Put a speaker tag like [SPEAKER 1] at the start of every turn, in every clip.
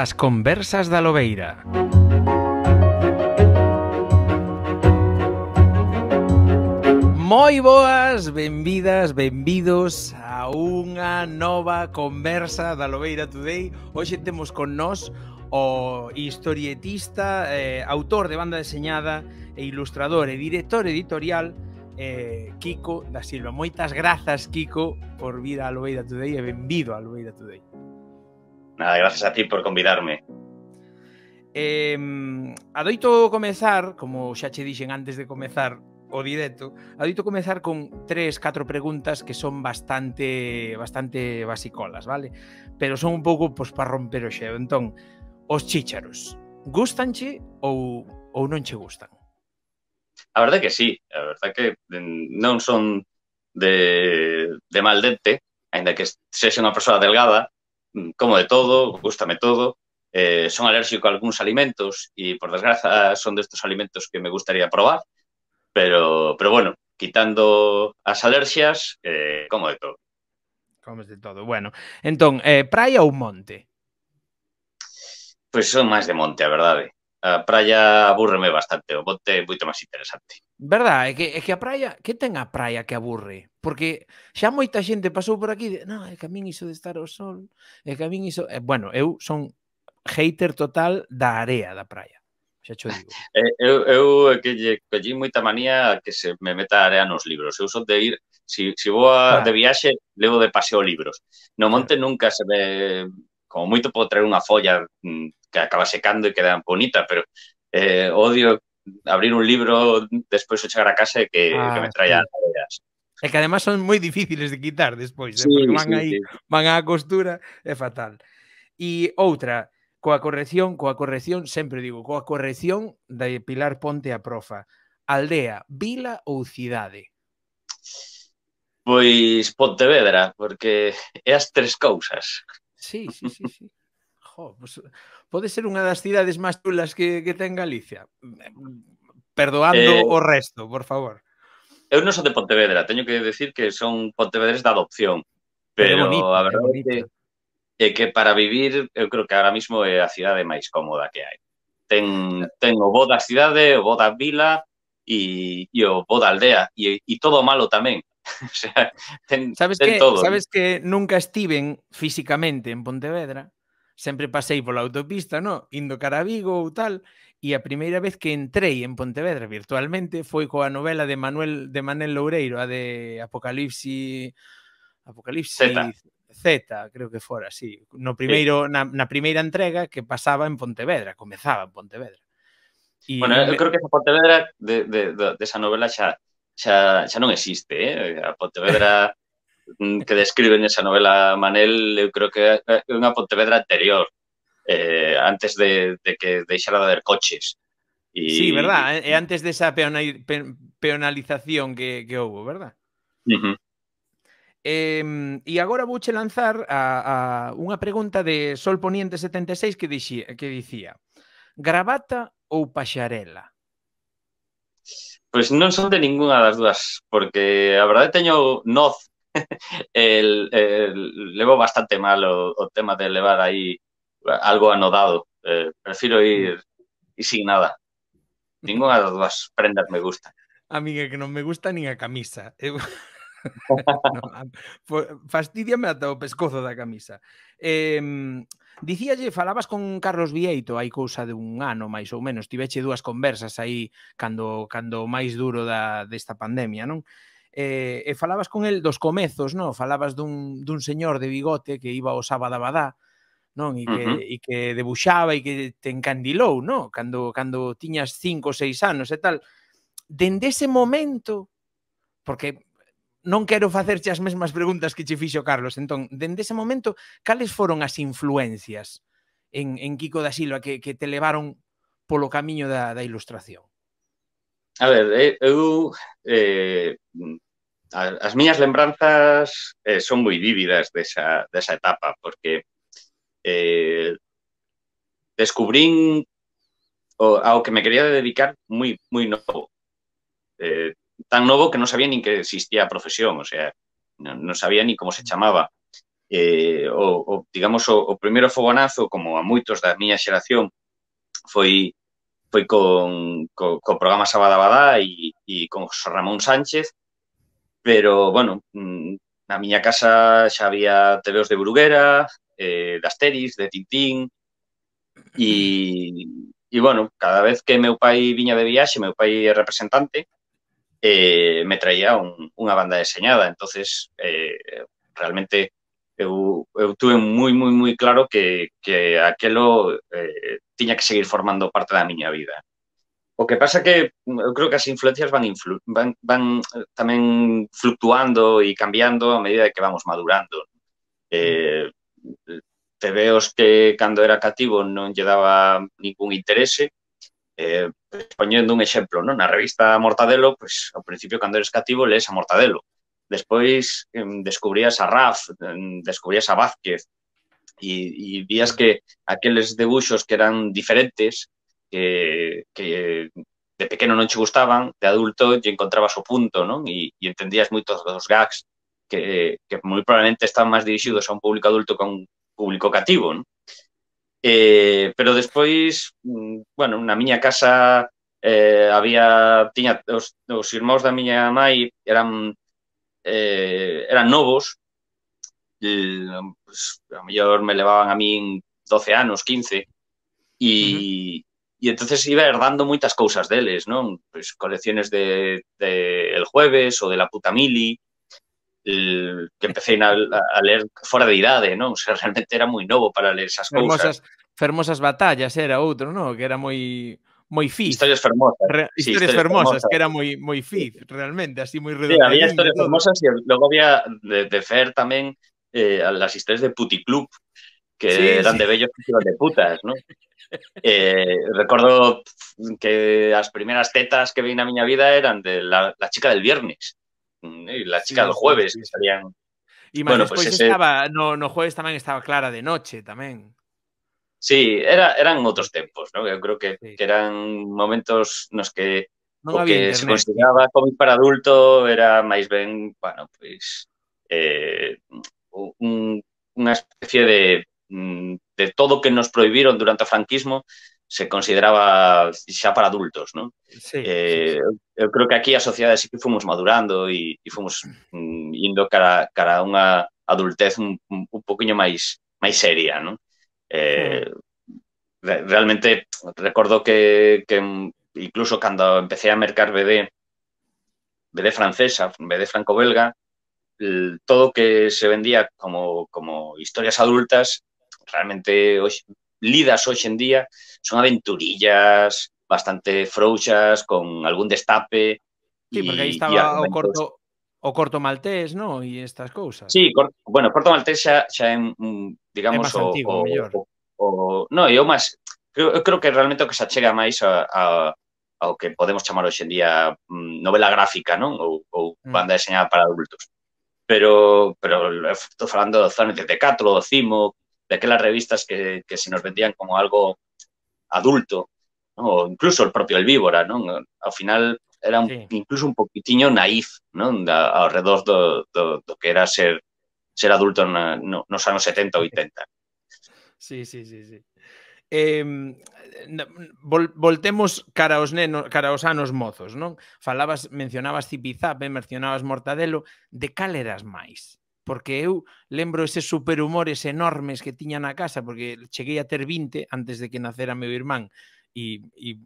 [SPEAKER 1] As conversas da Lobeira. Moi boas, benvidas, benvidos a unha nova conversa da Lobeira Today. Hoxe temos con nós o historietista, eh, autor de banda deseñada e ilustrador e director editorial eh, Kiko da Silva. Moitas grazas, Kiko, por vir a Lobeira Today e benvido a Lobeira Today.
[SPEAKER 2] Nada, gracias a ti por convidarme.
[SPEAKER 1] Eh, adoito comezar, como xa che dixen antes de comezar o directo, adoito comezar con tres, catro preguntas que son bastante bastante basicolas, vale? Pero son un pouco pois, para romper o xeo. Entón, os chícharos, gustanche ou, ou non che gustan?
[SPEAKER 2] A verdade que sí, a verdade que non son de, de mal dente, ainda que sexa unha persoa delgada, Mm, como de todo, gustame todo, eh, son alérgico a algúns alimentos e, por desgraza, son destos alimentos que me gustaría probar, pero, pero bueno, quitando as alerxias, eh, como de todo.
[SPEAKER 1] Comes de todo, bueno. Entón, eh, praia ou monte?
[SPEAKER 2] Pois pues son máis de monte, a verdade. A praia aburreme bastante, o monte é moito máis interesante.
[SPEAKER 1] Verdade, é que, é que a praia, que ten a praia que aburre? porque xa moita xente pasou por aquí de, non, é que a min iso de estar ao sol, é que a min iso... Eh, bueno, eu son hater total da area da praia. Xa cho digo.
[SPEAKER 2] Eh, eu, eu que lle collí moita manía que se me meta a area nos libros. Eu son de ir, si, si vou a, claro. de viaxe, levo de paseo libros. No monte claro. nunca se ve... Como moito podo traer unha folla mm, que acaba secando e queda bonita, pero eh, odio abrir un libro despois de chegar a casa e que, ah, que me ah, traia sí.
[SPEAKER 1] E que además son moi difíciles de quitar despois, eh, sí, eh? porque van sí, aí, sí. van á costura, é fatal. E outra, coa corrección, coa corrección, sempre digo, coa corrección de Pilar Ponte a profa. Aldea, vila ou cidade?
[SPEAKER 2] Pois Pontevedra, porque é as tres cousas.
[SPEAKER 1] Sí, sí, sí, sí. Jo, pues, pode ser unha das cidades máis chulas que, que ten Galicia. Perdoando eh... o resto, por favor
[SPEAKER 2] eu non son de Pontevedra, teño que decir que son pontevedres da adopción, pero, pero bonito, a verdade é que, é que para vivir eu creo que ahora mismo é a cidade máis cómoda que hai. Ten, ten o bo da cidade, o bo da vila e, e o bo da aldea e, e todo o malo tamén. o sea, ten, sabes ten que, todo. Sabes
[SPEAKER 1] que nunca estiven físicamente en Pontevedra, sempre pasei pola autopista, no, indo cara a Vigo ou tal, e a primeira vez que entrei en Pontevedra virtualmente foi coa novela de Manuel de Manel Loureiro, a de Apocalipsi Apocalipsi Z, Z creo que fora, así. No primeiro sí. Na, na primeira entrega que pasaba en Pontevedra, comezaba en Pontevedra. E bueno, eu creo que
[SPEAKER 2] esa Pontevedra de, de, de, de esa novela xa xa, xa non existe, eh? A Pontevedra mm, que describen esa novela Manel, eu creo que é eh, unha Pontevedra anterior, eh, antes de, de que deixara de haber coches. Y... sí, verdad,
[SPEAKER 1] e eh, eh, antes desa de peonalización que, que houve, verdad? Uh -huh. Eh, e agora vouche lanzar a, a unha pregunta de Sol Poniente 76 que dixía, que dicía gravata ou paxarela?
[SPEAKER 2] Pois pues non son de ninguna das dúas, porque a verdade teño noz el, el, levo bastante mal o, o tema de levar aí algo anodado. Eh, prefiro ir, e sin nada. Ninguna das dúas prendas me gusta.
[SPEAKER 1] A mí que non me gusta nin a camisa. Eu... no, fastidiame ata o pescozo da camisa. Eh, Dicíalle, falabas con Carlos Vieito hai cousa de un ano máis ou menos, tiveche dúas conversas aí cando cando máis duro da desta pandemia, non? E, e falabas con el dos comezos, non? Falabas dun, dun señor de bigote que iba o Sábado a badá, non? E que, uh -huh. e que debuxaba e que te encandilou, non? Cando, cando tiñas cinco ou seis anos e tal. Dende ese momento, porque non quero facerche as mesmas preguntas que che fixo Carlos, entón, dende ese momento, cales foron as influencias en, en Kiko da Silva que, que te levaron polo camiño da, da ilustración?
[SPEAKER 2] A ver, eh, eu eh, as miñas lembranzas eh, son moi vívidas desa, desa etapa, porque eh, descubrín o, ao que me quería dedicar moi moi novo. Eh, tan novo que non sabía nin que existía a profesión, o sea, non, sabía ni como se chamaba. Eh, o, o, digamos, o, o primeiro fogonazo, como a moitos da miña xeración, foi foi con, co, co programa Sabadabadá e, e con José Ramón Sánchez, pero, bueno, mm, Na miña casa xa había tebeos de Bruguera, eh, de Asterix, de Tintín, e, e, bueno, cada vez que meu pai viña de viaxe, meu pai é representante, eh, me traía un, unha banda deseñada. entonces eh, realmente eu, eu tuve moi, moi, moi claro que, que aquelo eh, tiña que seguir formando parte da miña vida. O que pasa que mm, eu creo que as influencias van, influ van, van eh, tamén fluctuando e cambiando a medida que vamos madurando. Eh, te veos que cando era cativo non lle daba ningún interese. Eh, poñendo un exemplo, non? na revista Mortadelo, pois, ao principio cando eres cativo lees a Mortadelo. Despois eh, descubrías a Raf, descubrías a Vázquez, e, e vías que aqueles debuxos que eran diferentes que, de pequeño non te gustaban, de adulto lle encontrabas su punto, non? E, e entendías los dos gags que, muy probablemente están más dirigidos a un público adulto que a un público cativo, non? Eh, pero después, mm, bueno, na miña casa eh, había, tiña, os, os irmãos da miña eran eh, eran novos, A pues, a me levaban a mí 12 años, 15, y y entonces iba herdando muchas cosas deles, él, Pues, colecciones de, El Jueves o de La Puta Mili, que empecé a, leer fuera de idade, no O sea, realmente era muy nuevo para leer esas cosas.
[SPEAKER 1] Fermosas, batallas era otro, no Que era muy muy Historias fermosas. historias, fermosas, que era muy muy fit realmente, así muy redondo. Sí, había historias fermosas
[SPEAKER 2] y luego había de, Fer también eh, las historias de Puticlub, Club,
[SPEAKER 1] que eran de
[SPEAKER 2] bellos títulos de putas, ¿no? Eh, recuerdo que las primeras tetas que vi en mi vida eran de la, chica del viernes mm, y la chica del jueves que salían. Y más bueno, pues estaba,
[SPEAKER 1] no, jueves también estaba clara de noche también.
[SPEAKER 2] Sí, era, eran otros tiempos, ¿no? Yo creo que, eran momentos los que
[SPEAKER 1] que se consideraba
[SPEAKER 2] cómic para adulto era más bien, bueno, pues, eh, una especie de Mm, de todo que nos prohibiron durante o franquismo se consideraba xa para adultos, non? Sí, eh, sí, sí. Eu creo que aquí a sociedade sí que fomos madurando e, e fomos mm, indo cara, cara a unha adultez un, un, un poquinho máis máis seria, non? Eh, re, realmente recordo que, que incluso cando empecé a mercar BD BD francesa, BD franco-belga, todo que se vendía como, como historias adultas realmente hoxe, lidas hoxe en día son aventurillas bastante frouxas, con algún destape. Sí, porque aí estaba o corto
[SPEAKER 1] o corto maltés, non? E estas cousas. Sí, corto, bueno, corto
[SPEAKER 2] maltés xa, xa é, digamos, é o, antigo, o, o, o, no, e o máis, eu, creo que realmente o que se achega máis a, a, ao que podemos chamar hoxe en día mm, novela gráfica, non? Ou, ou mm. banda deseñada para adultos. Pero, pero eh, estou falando do Zone de Decatlo, do Cimo, de aquelas revistas que, que se nos vendían como algo adulto, ¿no? o incluso el propio El Víbora, ¿no? Ao final era un, sí. incluso un poquitiño naif, non? Da, ao redor do, do, do que era ser ser adulto na, no, nos anos 70 ou 80.
[SPEAKER 1] Sí, sí, sí, sí. Eh, vol, voltemos cara aos nenos, cara aos anos mozos, non? Falabas, mencionabas Zipizap, mencionabas Mortadelo, de cal eras máis? porque eu lembro eses superhumores enormes que tiña na casa, porque cheguei a ter 20 antes de que nacera meu irmán e, e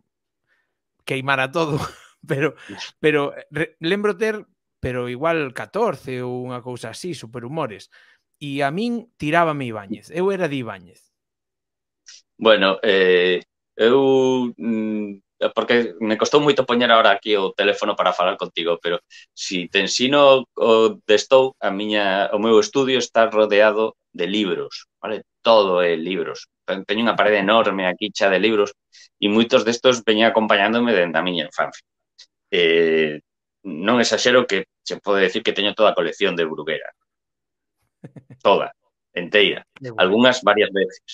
[SPEAKER 1] queimara todo, pero, pero re, lembro ter, pero igual 14 ou unha cousa así, superhumores, e a min tirábame Ibáñez, eu era de Ibáñez.
[SPEAKER 2] Bueno, eh, eu mm, Eh, porque me costou moito poñer ahora aquí o teléfono para falar contigo, pero si te ensino o de estou, a miña, o meu estudio está rodeado de libros, vale? Todo é libros. Teño unha parede enorme aquí xa de libros e moitos destos veñen acompañándome dende a miña infancia. Eh, non exaxero que se pode decir que teño toda a colección de Bruguera. Toda, enteira. Algúnas varias veces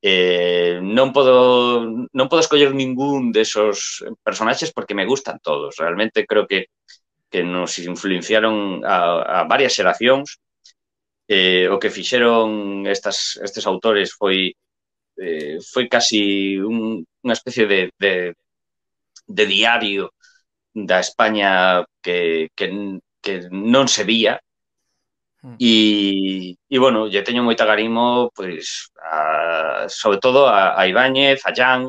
[SPEAKER 2] eh, non podo non podo escoller ningún desos personaxes porque me gustan todos. Realmente creo que que nos influenciaron a, a varias xeracións. Eh, o que fixeron estas, estes autores foi eh, foi casi un, unha especie de, de, de diario da España que, que, que non se vía, E, mm. e bueno, lle teño moita garimo pois, a, sobre todo a, a Ibáñez, a Jan,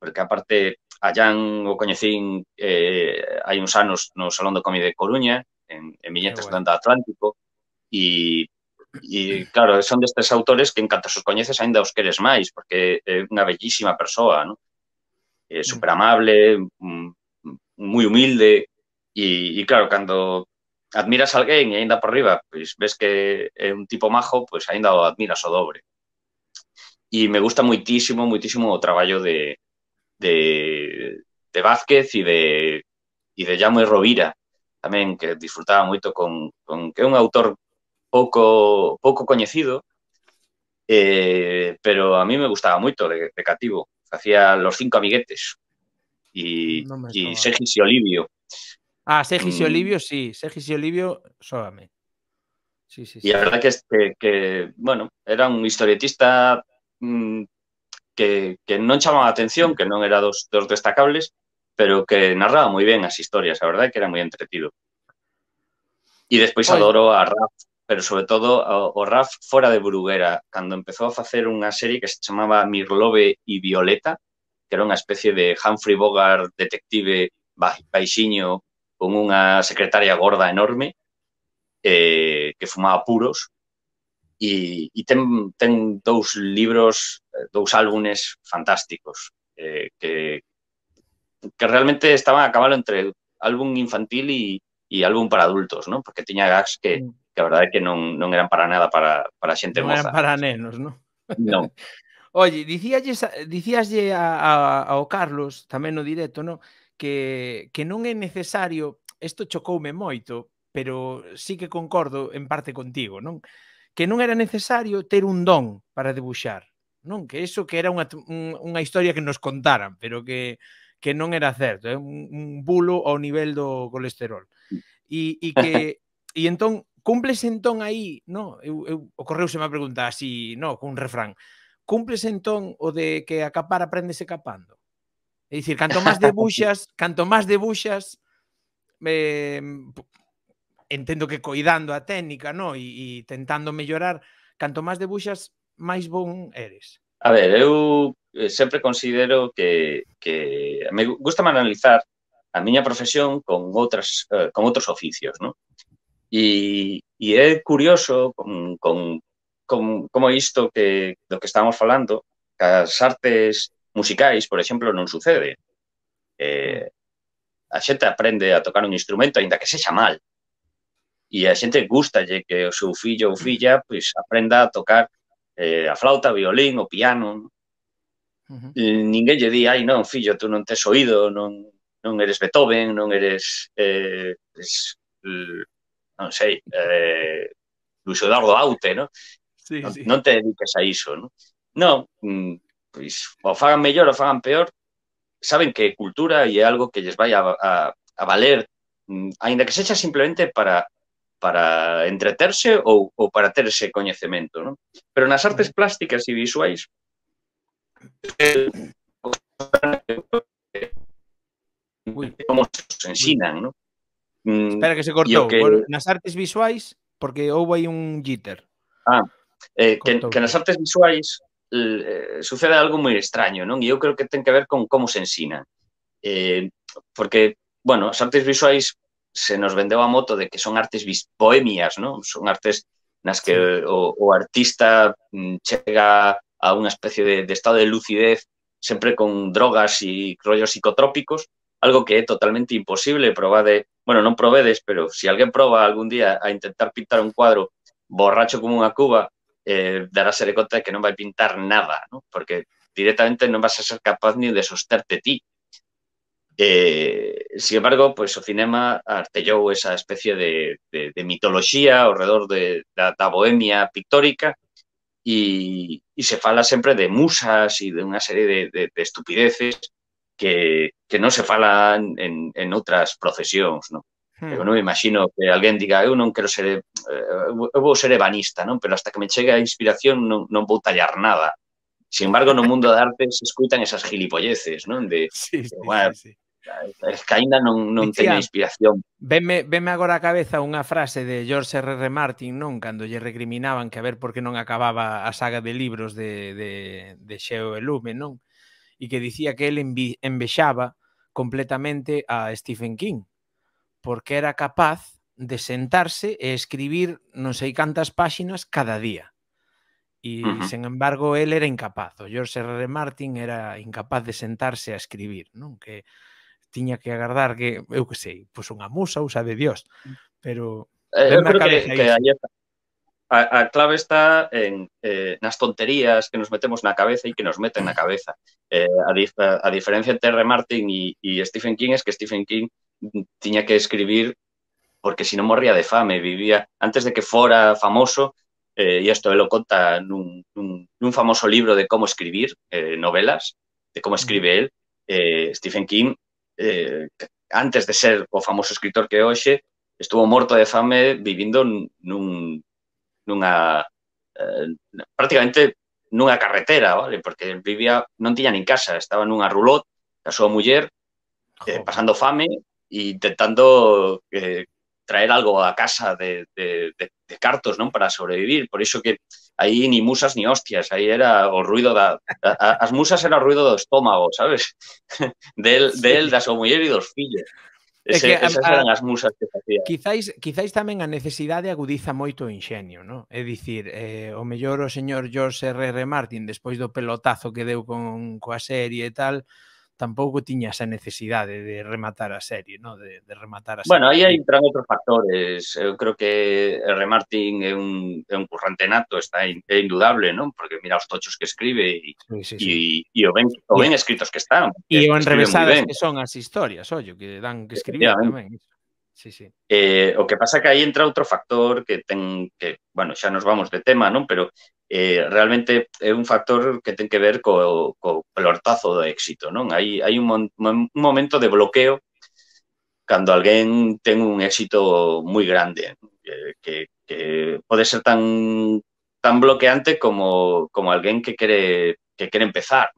[SPEAKER 2] porque aparte a Jan o coñecín eh, hai uns anos no Salón do Comida de Coruña, en, en Viñetas bueno. do Atlántico, e, e claro, son destes autores que en canto os coñeces ainda os queres máis, porque é unha bellísima persoa, ¿no? É mm. super amable, mm, moi humilde, e, e claro, cando admiras alguén e aínda por riba, pois ves que é un tipo majo, pois aínda o admiras o dobre. E me gusta moitísimo, moitísimo o traballo de, de, de Vázquez e de, e de Llamo e Rovira, tamén que disfrutaba moito con, con que é un autor pouco pouco coñecido, eh, pero a mí me gustaba moito de, de cativo. Facía los cinco amiguetes e, no e Segis e Olivio
[SPEAKER 1] Ah, Segis mm. y Olivio, sí. Sergis y Olivio, solamente. Sí, sí, sí. Y la verdad
[SPEAKER 2] que, bueno, era un historietista mm, que, no llamaba atención, que no era dos, destacables, pero que narraba muy bien las historias, la verdad, que era muy entretido. Y después adoró a Raf, pero sobre todo a Raf fuera de Bruguera, Cuando empezó a hacer una serie que se llamaba Mirlove y Violeta, que era una especie de Humphrey Bogart detective baxiño con unha secretaria gorda enorme eh, que fumaba puros e, e ten, ten dous libros, eh, dous álbumes fantásticos eh, que, que realmente estaban a cabalo entre álbum infantil e, e álbum para adultos, non? Porque tiña gags que, mm. que a verdade é que non, non eran para nada para, para xente non moza. Non eran
[SPEAKER 1] para nenos, non? Non. Oye, dicíaslle, dicíaslle a, a, ao Carlos, tamén no directo, non? que, que non é necesario, isto chocoume moito, pero sí que concordo en parte contigo, non? Que non era necesario ter un don para debuxar, non? Que iso que era unha, unha historia que nos contaran, pero que, que non era certo, é eh? un, un bulo ao nivel do colesterol. E, e que e entón cumples entón aí, no, eu, eu ocorreuse a pregunta así, no, cun refrán. Cumples entón o de que a capar apréndese capando? É dicir, canto máis debuxas, canto máis debuxas, eh, entendo que coidando a técnica, no? E, e tentando mellorar, canto máis debuxas, máis bon eres. A
[SPEAKER 2] ver, eu eh, sempre considero que, que me gusta analizar a miña profesión con outras eh, con outros oficios, non? E, e é curioso con, con, con como isto que do que estamos falando, que as artes musicais, por exemplo, non sucede. Eh, a xente aprende a tocar un instrumento, aínda que sexa mal. E a xente gustalle que o seu fillo ou filla pois, aprenda a tocar eh, a flauta, o violín, o piano. Uh -huh. Ninguén lle di, ai non, fillo, tú non tes oído, non, non eres Beethoven, non eres, eh, es, non sei, eh, Lucio Eduardo Aute, non? Sí, sí. non te dediques a iso, non? Non, mm, pois o fagan mellor ou fagan peor, saben que cultura e é algo que lles vai a, a, a valer, mm, aínda que sexa simplemente para para entreterse ou, ou para ter ese coñecemento, non? Pero nas artes plásticas e visuais como se ensinan, non? Mm, Espera que se cortou. Que...
[SPEAKER 1] Nas artes visuais, porque houve aí un jitter.
[SPEAKER 2] Ah, eh, que, que nas artes visuais Eh, sucede algo moi extraño, non? E eu creo que ten que ver con como se ensinan. Eh, porque, bueno, as artes visuais se nos vendeu a moto de que son artes poemias, non? Son artes nas que o, o artista mm, chega a unha especie de, de estado de lucidez sempre con drogas e rollos psicotrópicos, algo que é totalmente imposible, probade, bueno, non provedes, pero se alguén proba algún día a intentar pintar un cuadro borracho como unha cuba, eh, darás de cuenta de que no va a pintar nada, porque directamente no vas a ser capaz ni de sosterte ti. Eh, sin embargo, pues su cinema artilló esa especie de, mitología alrededor de, la bohemia pictórica y se fala siempre de musas y de una serie de, estupideces que, no se falan en, otras procesiones, ¿no? Hmm. Eu non me imagino que alguén diga eu non quero ser eh, eu vou ser ebanista, non? Pero hasta que me chegue a inspiración non, non vou tallar nada. Sin embargo, no mundo da arte se escutan esas gilipolleces, non? De, sí, sí, bueno, sí, sí. Eh, es que ainda non, non teña inspiración.
[SPEAKER 1] Venme, venme agora a cabeza unha frase de George R. R. Martin, non? Cando lle recriminaban que a ver por que non acababa a saga de libros de, de, de Xeo e Lume, non? E que dicía que ele envexaba completamente a Stephen King porque era capaz de sentarse e escribir non sei cantas páxinas cada día. E, uh -huh. sen embargo, él era incapaz. O George R. R. Martin era incapaz de sentarse a escribir, non? Que tiña que agardar que, eu que sei, pois unha musa usa de Dios, pero... Eh, eu creo que, que aí está. A, a clave está
[SPEAKER 2] en eh, nas tonterías que nos metemos na cabeza e que nos meten na cabeza. Eh, a, a, a diferencia entre R. Martin e, e Stephen King es que Stephen King tiña que escribir porque se non morría de fame, vivía antes de que fora famoso, eh, e isto velo conta nun, nun, nun famoso libro de como escribir eh, novelas, de como escribe mm. el, eh, Stephen King, eh, antes de ser o famoso escritor que hoxe, estuvo morto de fame vivindo nun, nunha eh, prácticamente nunha carretera, vale? Porque vivía, non tiña nin casa, estaba nunha rulot, a súa muller, eh, pasando fame, intentando eh, traer algo a casa de, de, de, de, cartos, non? Para sobrevivir. Por iso que aí ni musas ni hostias, aí era o ruido da... Las as musas era o ruido do estómago, sabes? Del, sí. del da súa muller e dos fillos.
[SPEAKER 1] Ese, que, esas eran as musas que facía. Quizáis, quizáis tamén a necesidade agudiza moito o inxenio, non? É dicir, eh, o mellor o señor George R. R. Martin, despois do pelotazo que deu con coa serie e tal, tampouco tiña esa necesidade de rematar a serie, no? de, de rematar a serie. Bueno, aí
[SPEAKER 2] entran outros factores. Eu creo que R. Martin é un, é un currante nato, está in, é indudable, non? Porque mira os tochos que escribe e, sí, sí, sí. e, o, ben, o ben escritos que están. E o enrevesadas que
[SPEAKER 1] son as historias, ollo, que dan que escribir tamén. Sí, sí.
[SPEAKER 2] Eh, o que pasa que aí entra outro factor que ten que, bueno, xa nos vamos de tema, non? Pero Eh, realmente es un factor que tiene que ver con el pelortazo de éxito, ¿no? Hay un, momento de bloqueo cuando alguien tiene un éxito muy grande, que, puede ser tan tan bloqueante como, como que quiere que quiere empezar.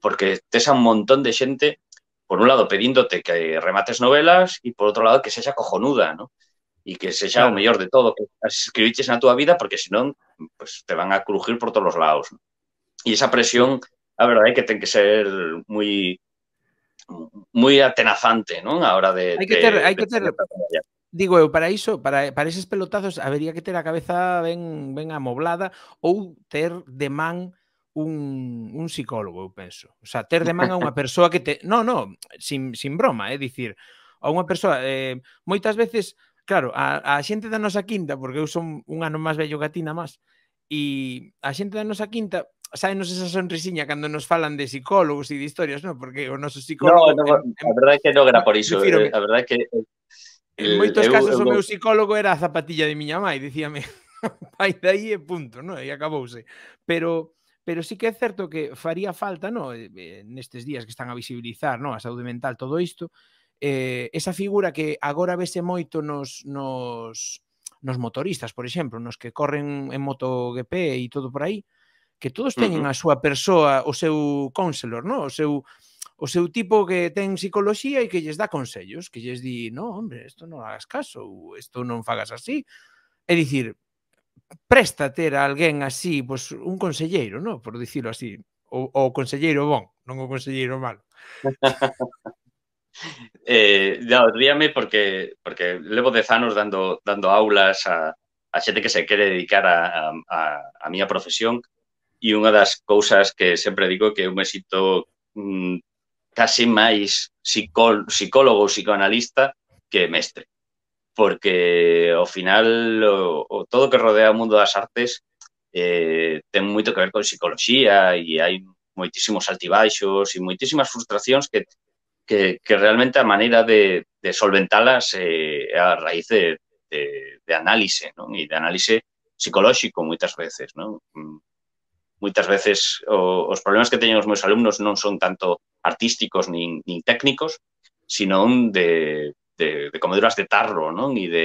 [SPEAKER 2] Porque te a un montón de gente, por un lado, pediéndote que remates novelas y por otro lado, que seas cojonuda, ¿no? e que sexa xa o mellor de todo que escribiches na túa vida porque senón pues, te van a crujir por todos os lados. ¿no? E esa presión, a verdade é que ten que ser moi moi atenazante, non? A hora de Hai que ter, de, hai que ter
[SPEAKER 1] Digo eu, para iso, para, para eses pelotazos habería que ter a cabeza ben, ben amoblada ou ter de man un, un psicólogo, eu penso. O sea, ter de man a unha persoa que te... No, no, sin, sin broma, é eh? dicir, a unha persoa... Eh, moitas veces Claro, a, a xente da nosa quinta, porque eu son un ano máis vello que a Tina máis, e a xente da nosa quinta saenos esa sonrisiña cando nos falan de psicólogos e de historias, non? Porque o noso psicólogo... No, no, en, a verdade é que non era por iso. Eh, que, a verdade é que...
[SPEAKER 2] En moitos eu, eh, casos eu, eu, o meu
[SPEAKER 1] psicólogo era a zapatilla de miña mãe, dicíame, vai daí e punto, non? E acabouse. Pero pero sí que é certo que faría falta, no, eh, nestes días que están a visibilizar, no, a saúde mental todo isto, eh, esa figura que agora vese moito nos, nos, nos motoristas, por exemplo, nos que corren en MotoGP e todo por aí, que todos teñen uh -huh. a súa persoa, o seu counselor, no? o seu o seu tipo que ten psicología e que lles dá consellos, que lles di, no, hombre, isto non hagas caso, isto non fagas así. É dicir, presta ter a alguén así, pois un conselleiro, no? por dicirlo así, o, o conselleiro bon, non o conselleiro malo.
[SPEAKER 2] eh, no, ríame porque, porque levo dez anos dando, dando aulas a, a xente que se quere dedicar a, a, a mía profesión e unha das cousas que sempre digo que eu me sinto mm, case máis psicólogo ou psicoanalista que mestre porque ao final o, o todo que rodea o mundo das artes eh, ten moito que ver con psicología e hai moitísimos altibaixos e moitísimas frustracións que, que, que realmente a maneira de, de solventalas eh, é eh, a raíz de, de, de análise, non? E de análise psicolóxico moitas veces, non? Mm, moitas veces o, os problemas que teñen os meus alumnos non son tanto artísticos nin, nin técnicos, sino de, de, de comeduras de tarro, non? E de,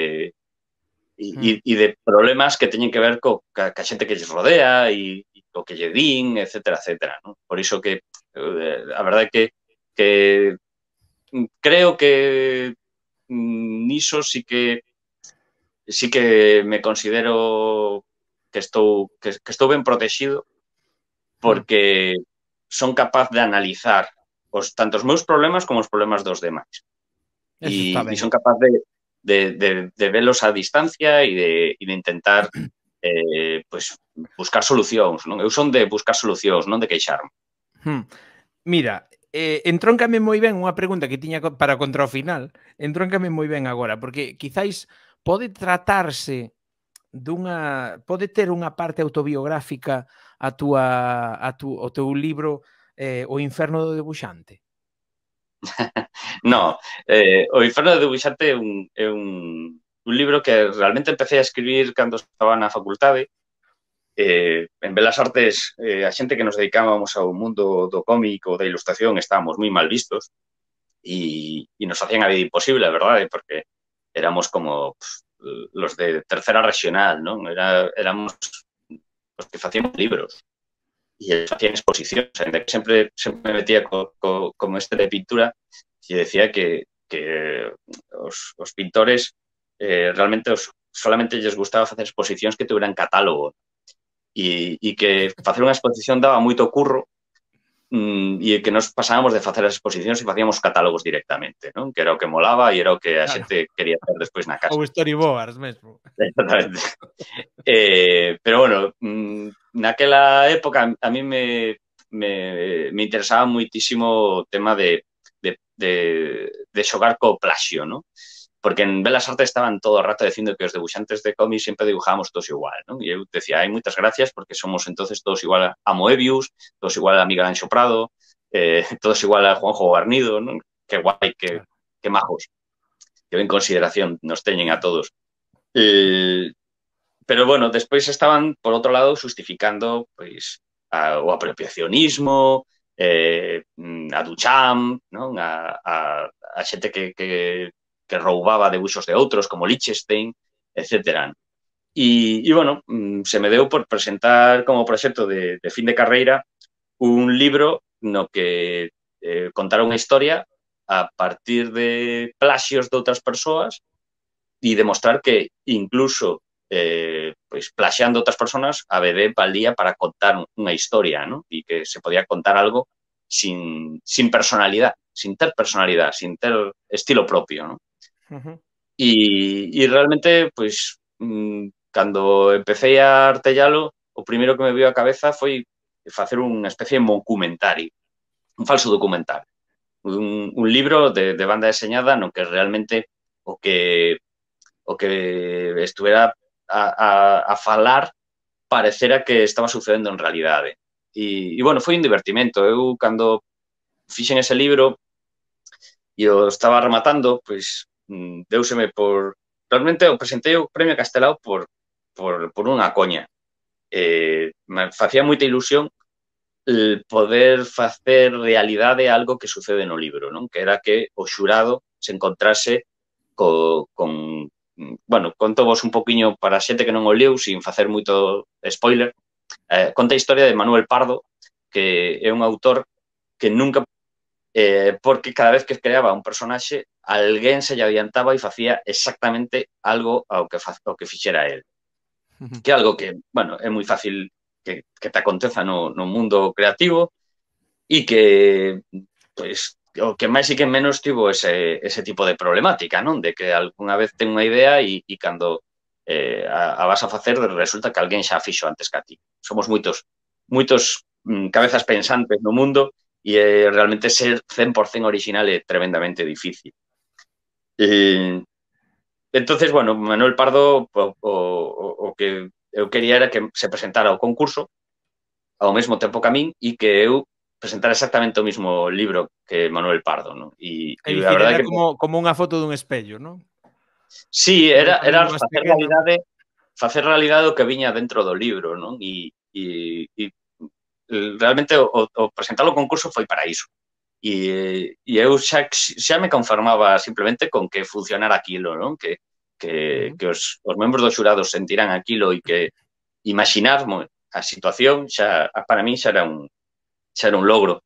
[SPEAKER 2] hmm. e, e de problemas que teñen que ver co, ca, ca xente que lles rodea e, o que lle din, etcétera, etcétera. ¿no? Por iso que eh, a verdade é que, que creo que mm, niso sí que sí que me considero que estou que, que estou ben protegido porque son capaz de analizar os tantos meus problemas como os problemas dos demais. E, e son capaz de, de, de, de velos a distancia e de, e de intentar eh, pues, buscar solucións. Non? Eu son de buscar solucións, non de queixarme.
[SPEAKER 1] Hmm. Mira, eh, entróncame moi ben unha pregunta que tiña para contra o final, entróncame moi ben agora, porque quizáis pode tratarse dunha pode ter unha parte autobiográfica a túa a tu, o teu libro eh, O inferno do debuxante.
[SPEAKER 2] no, eh, O inferno do debuxante é un, é un, un libro que realmente empecé a escribir cando estaba na facultade Eh, en Belas Artes, eh, a xente que nos dedicábamos a un mundo do cómico, de ilustración, estábamos muy mal vistos y nos hacían a vida imposible, verdad eh, porque éramos como pues, los de tercera regional, non? Era, éramos los que hacíamos libros y eles facían exposicións, me metía como este de pintura y decía que, los pintores eh, realmente solamente les gustaba hacer exposiciones que tuvieran catálogo, e, e que facer unha exposición daba moito curro mm, e que nos pasábamos de facer as exposicións e facíamos catálogos directamente, non? que era o que molaba e era o que a xente claro. quería hacer despois na casa.
[SPEAKER 1] Ou storyboards mesmo. Exactamente.
[SPEAKER 2] eh, pero bueno, mm, naquela época a mí me, me, me interesaba moitísimo o tema de, de, de, de xogar co plaxio, non? porque en Belas Artes estaban todo el rato diciendo que los dibujantes de cómics siempre dibujábamos todos igual, ¿no? Y yo decía, hay muchas gracias porque somos entonces todos igual a Moebius, todos igual a Miguel Ancho Prado, eh, todos igual a Juanjo Garnido, ¿no? Qué guay, qué, qué majos. ¡Qué en consideración, nos teñen a todos. pero bueno, después estaban, por otro lado, justificando pues, o apropiacionismo, eh, a Duchamp, ¿no? a, a, gente que que roubaba debuxos de outros, como Liechtenstein, etc. E, e bueno, mm, se me deu por presentar como proxecto de, de fin de carreira un libro no que eh, contar unha historia a partir de plaxios de outras persoas e demostrar que incluso eh, pois, plaxeando outras personas a bebé valía para contar unha historia ¿no? e que se podía contar algo sin, sin personalidade, sin ter personalidade, sin ter estilo propio. ¿no? Uh -huh. e, e realmente, pois, mmm, cando empecé a artellalo, o primeiro que me viu a cabeza foi facer unha especie de documentario, un falso documental. Un, un libro de, de banda deseñada no que realmente o que o que estuvera a, a, a falar parecera que estaba sucedendo en realidade. E, e bueno, foi un divertimento. Eu, cando fixen ese libro e o estaba rematando, pois Mm, deuseme por... Realmente o presentei o Premio Castelao por, por, por unha coña. Eh, me facía moita ilusión eh, poder facer realidade algo que sucede no libro, non? Que era que o xurado se encontrase co, con... Mm, bueno, conto vos un poquinho para xente que non o leu, sin facer moito spoiler. Eh, conta a historia de Manuel Pardo, que é un autor que nunca eh, porque cada vez que creaba un personaxe, alguén se lle adiantaba e facía exactamente algo ao que, ao que fixera el. Que algo que, bueno, é moi fácil que, que te aconteza no, no mundo creativo e que, pois, pues, o que máis e que menos tivo ese, ese tipo de problemática, non? De que algunha vez ten unha idea e, e cando eh, a, a vas a facer resulta que alguén xa fixo antes que a ti. Somos moitos moitos mm, cabezas pensantes no mundo Y eh, realmente ser 100% original es tremendamente difícil. Eh, entonces, bueno, Manuel Pardo o, o, o que eu quería era que se presentara ao concurso ao mesmo tempo que a min e que eu presentara exactamente o mismo libro que Manuel Pardo, Y, E, y a verdade que
[SPEAKER 1] como como unha foto dun espello, non?
[SPEAKER 2] Sí, era era facer realidade facer realidade o que viña dentro do libro, non? e, e realmente o, o presentar o concurso foi para iso. E, e eu xa, xa me conformaba simplemente con que funcionara aquilo, non? Que, que, que os, os membros do xurado sentirán aquilo e que imaginar a situación xa para mí xa era un xa era un logro.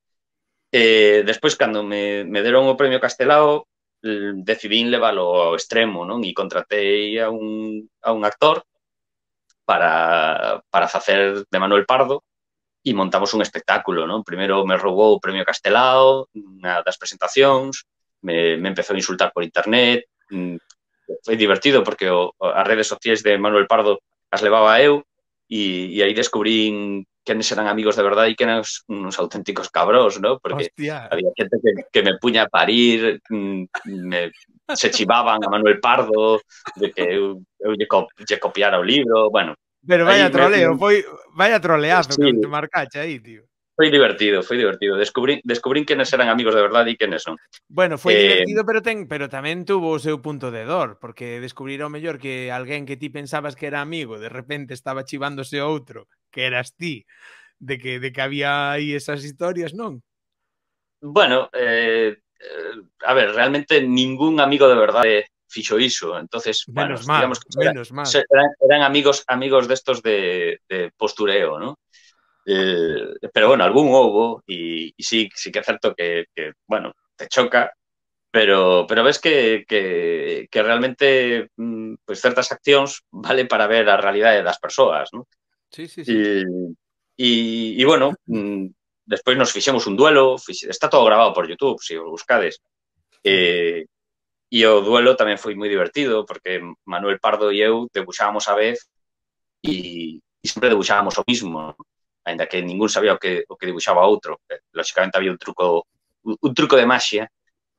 [SPEAKER 2] Eh, despois cando me, me deron o premio Castelao decidín leválo ao extremo, non? E contratei a un, a un actor para, para facer de Manuel Pardo e montamos un espectáculo, non? Primeiro me roubou o Premio Castelao na das presentacións, me, me empezou a insultar por internet, mm, foi divertido porque o, as redes sociais de Manuel Pardo as levaba eu e, e aí descubrín quenes eran amigos de verdade e eran uns auténticos cabrós, ¿no? Porque Hostia. había xente que, que me puña a parir, mm, me, se chivaban a Manuel Pardo de que eu, eu lle, co, lle copiara o libro, bueno,
[SPEAKER 1] Pero vaya ahí troleo, me... foi, vaya troleazo sí. que te marcache aí, tío.
[SPEAKER 2] Foi divertido, foi divertido. Descubrí, descubrí quenes eran amigos de verdade e quenes non.
[SPEAKER 1] Bueno, foi eh... divertido, pero ten, pero tamén tuvo o seu punto de dor, porque descubrir ao mellor que alguén que ti pensabas que era amigo, de repente estaba chivándose outro, que eras ti, de que, de que había aí esas historias, non?
[SPEAKER 2] Bueno, eh, eh, a ver, realmente ningún amigo de verdade eh, Ficho Isu. Entonces, bueno, digamos que eran, amigos, amigos de estos de, postureo, ¿no? Eh, pero bueno, algún hubo y, sí, sí que es cierto que, bueno, te choca, pero, pero ves que, que, realmente mm, pues ciertas acciones vale para ver la realidad de las personas, ¿no? Sí, sí, sí. Y bueno, mm, después nos fichemos un duelo, está todo grabado por YouTube, si os buscades, eh, y o duelo también fue muy divertido porque Manuel Pardo y eu debuxábamos a vez y siempre sempre lo mismo, ainda que ningún sabía o que, o que Lógicamente, outro. Eh, había un truco un truco de magia,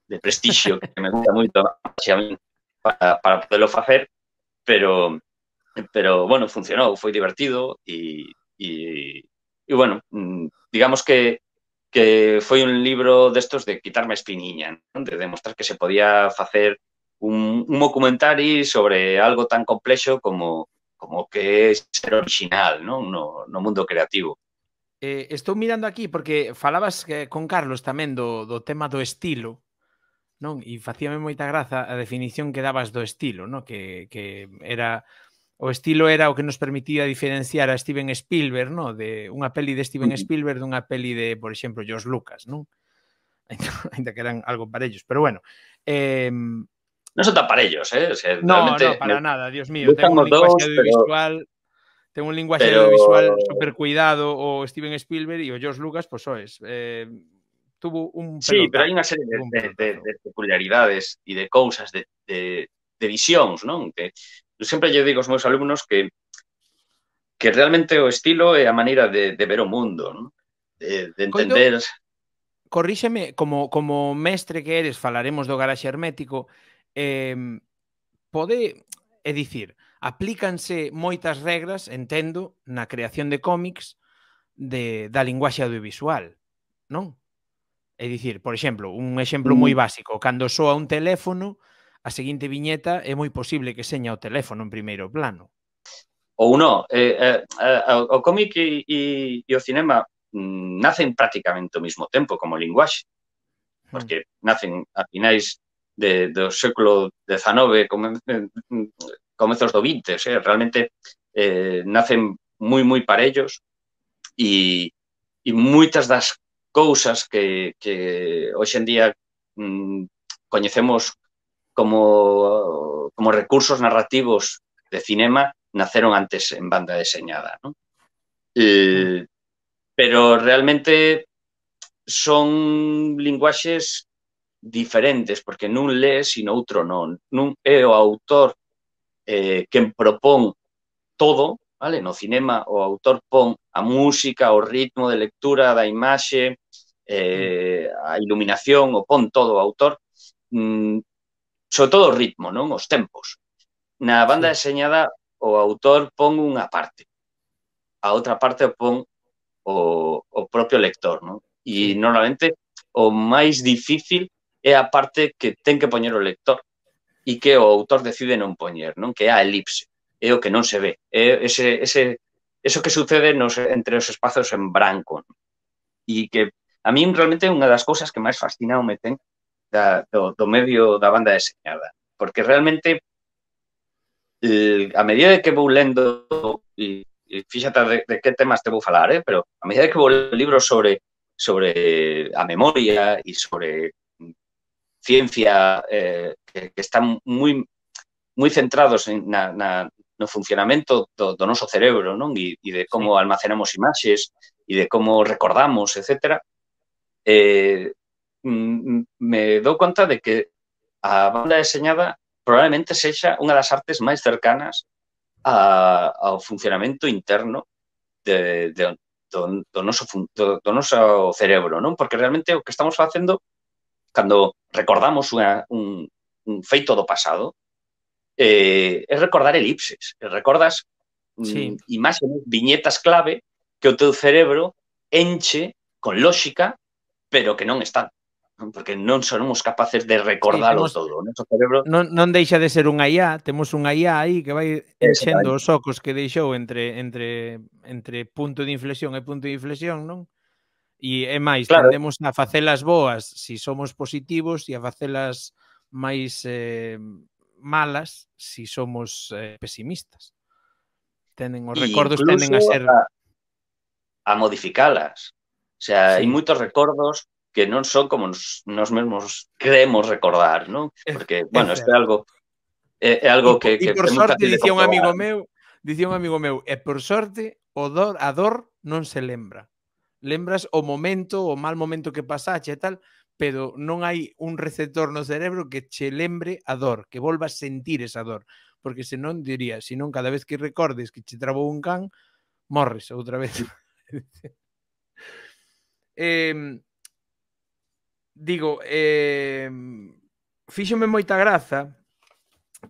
[SPEAKER 2] de prestigio, que me gusta mucho para, para poderlo hacer, pero bueno, funcionó, fue divertido y bueno, mm, digamos que que foi un libro destos de quitarme a espiniña, non? de demostrar que se podía facer un, un documentari sobre algo tan complexo como como que é ser original non? No, no mundo creativo.
[SPEAKER 1] Eh, estou mirando aquí porque falabas eh, con Carlos tamén do, do tema do estilo, non? E facíame moita graza a definición que dabas do estilo, non? Que, que era o estilo era o que nos permitía diferenciar a Steven Spielberg, no? de unha peli de Steven Spielberg dunha peli de, por exemplo, George Lucas, non? Ainda que eran algo parellos, pero bueno. Eh, non son tan parellos, eh? O sea, no, no, para nada, Dios mío. Ten un linguaxe pero... audiovisual ten un linguaxe pero... audiovisual super cuidado o Steven Spielberg e o George Lucas, pois pues, soes. Eh, tuvo un pelotazo, Sí, pero hai unha serie de, un de,
[SPEAKER 2] de, de peculiaridades e de cousas de, de, de visións, non? Que, Eu sempre lle digo aos meus alumnos que que realmente o estilo é a maneira de, de ver o mundo, ¿no? De, de entender... Coito,
[SPEAKER 1] corríxeme, como, como mestre que eres, falaremos do garaxe hermético, eh, pode, é dicir, aplícanse moitas regras, entendo, na creación de cómics de, da linguaxe audiovisual, non? É dicir, por exemplo, un exemplo moi mm. básico, cando soa un teléfono, a seguinte viñeta é moi posible que seña o teléfono en primeiro plano.
[SPEAKER 2] Ou non, eh, eh, eh o cómic e, e, e o cinema mm, nacen prácticamente ao mesmo tempo como linguaxe, porque nacen a finais de, do século XIX, como mm, comezos do XX, eh, realmente eh, nacen moi moi parellos e, e moitas das cousas que, que hoxe en día mm, coñecemos como, como recursos narrativos de cinema naceron antes en banda deseñada. ¿no? Eh, pero realmente son linguaxes diferentes, porque nun lees sino outro non. Nun é o autor eh, quen propón todo, vale? no cinema o autor pon a música, o ritmo de lectura da imaxe, eh, a iluminación, o pon todo o autor, mm, sobre todo o ritmo, non os tempos. Na banda sí. deseñada o autor pon unha parte, a outra parte pon o, o propio lector, non? E normalmente o máis difícil é a parte que ten que poñer o lector e que o autor decide non poñer, non? Que é a elipse, é o que non se ve, é ese, ese, eso que sucede nos, entre os espazos en branco. Non? E que a mí realmente é unha das cousas que máis fascinado me ten da, do, do medio da banda deseñada. Porque realmente, eh, a medida de que vou lendo, e, e fíjate de, qué temas te vou falar, eh, pero a medida de que vou leyendo libros sobre sobre a memoria y e sobre ciencia eh, que, están muy muy centrados en el funcionamiento de nuestro cerebro, y de cómo almacenamos imágenes y de cómo recordamos, etcétera, eh, Mm, me dou conta de que a banda deseñada probablemente sexa unha das artes máis cercanas a, ao funcionamento interno de, de, do, do, noso, do, do noso cerebro, non? Porque realmente o que estamos facendo cando recordamos unha, un, un feito do pasado eh, é recordar elipses, recordas mm, sí. mm, viñetas clave que o teu cerebro enche con lógica, pero que non están porque non somos capaces de recordalo sí, todo. O noso cerebro
[SPEAKER 1] non, non deixa de ser unha IA, temos unha IA aí que vai enchendo os ocos que deixou entre entre entre punto de inflexión e punto de inflexión, non? E é máis, claro. tendemos a facelas boas se si somos positivos e a facelas máis eh, malas se si somos eh, pesimistas. Tenden os recordos tenden a ser a,
[SPEAKER 2] a modificalas. O sea, sí. hai moitos recordos que non son como nos, nos mesmos creemos recordar, non? Porque, é, bueno, isto é algo é, é algo que... E, que, e por que sorte, dicía un amigo meu,
[SPEAKER 1] dicía un amigo meu, e por sorte, o dor, a dor non se lembra. Lembras o momento, o mal momento que pasache e tal, pero non hai un receptor no cerebro que che lembre a dor, que volvas sentir esa dor, porque senón diría, senón cada vez que recordes que che trabou un can, morres outra vez. eh, digo, eh, fíxome moita graza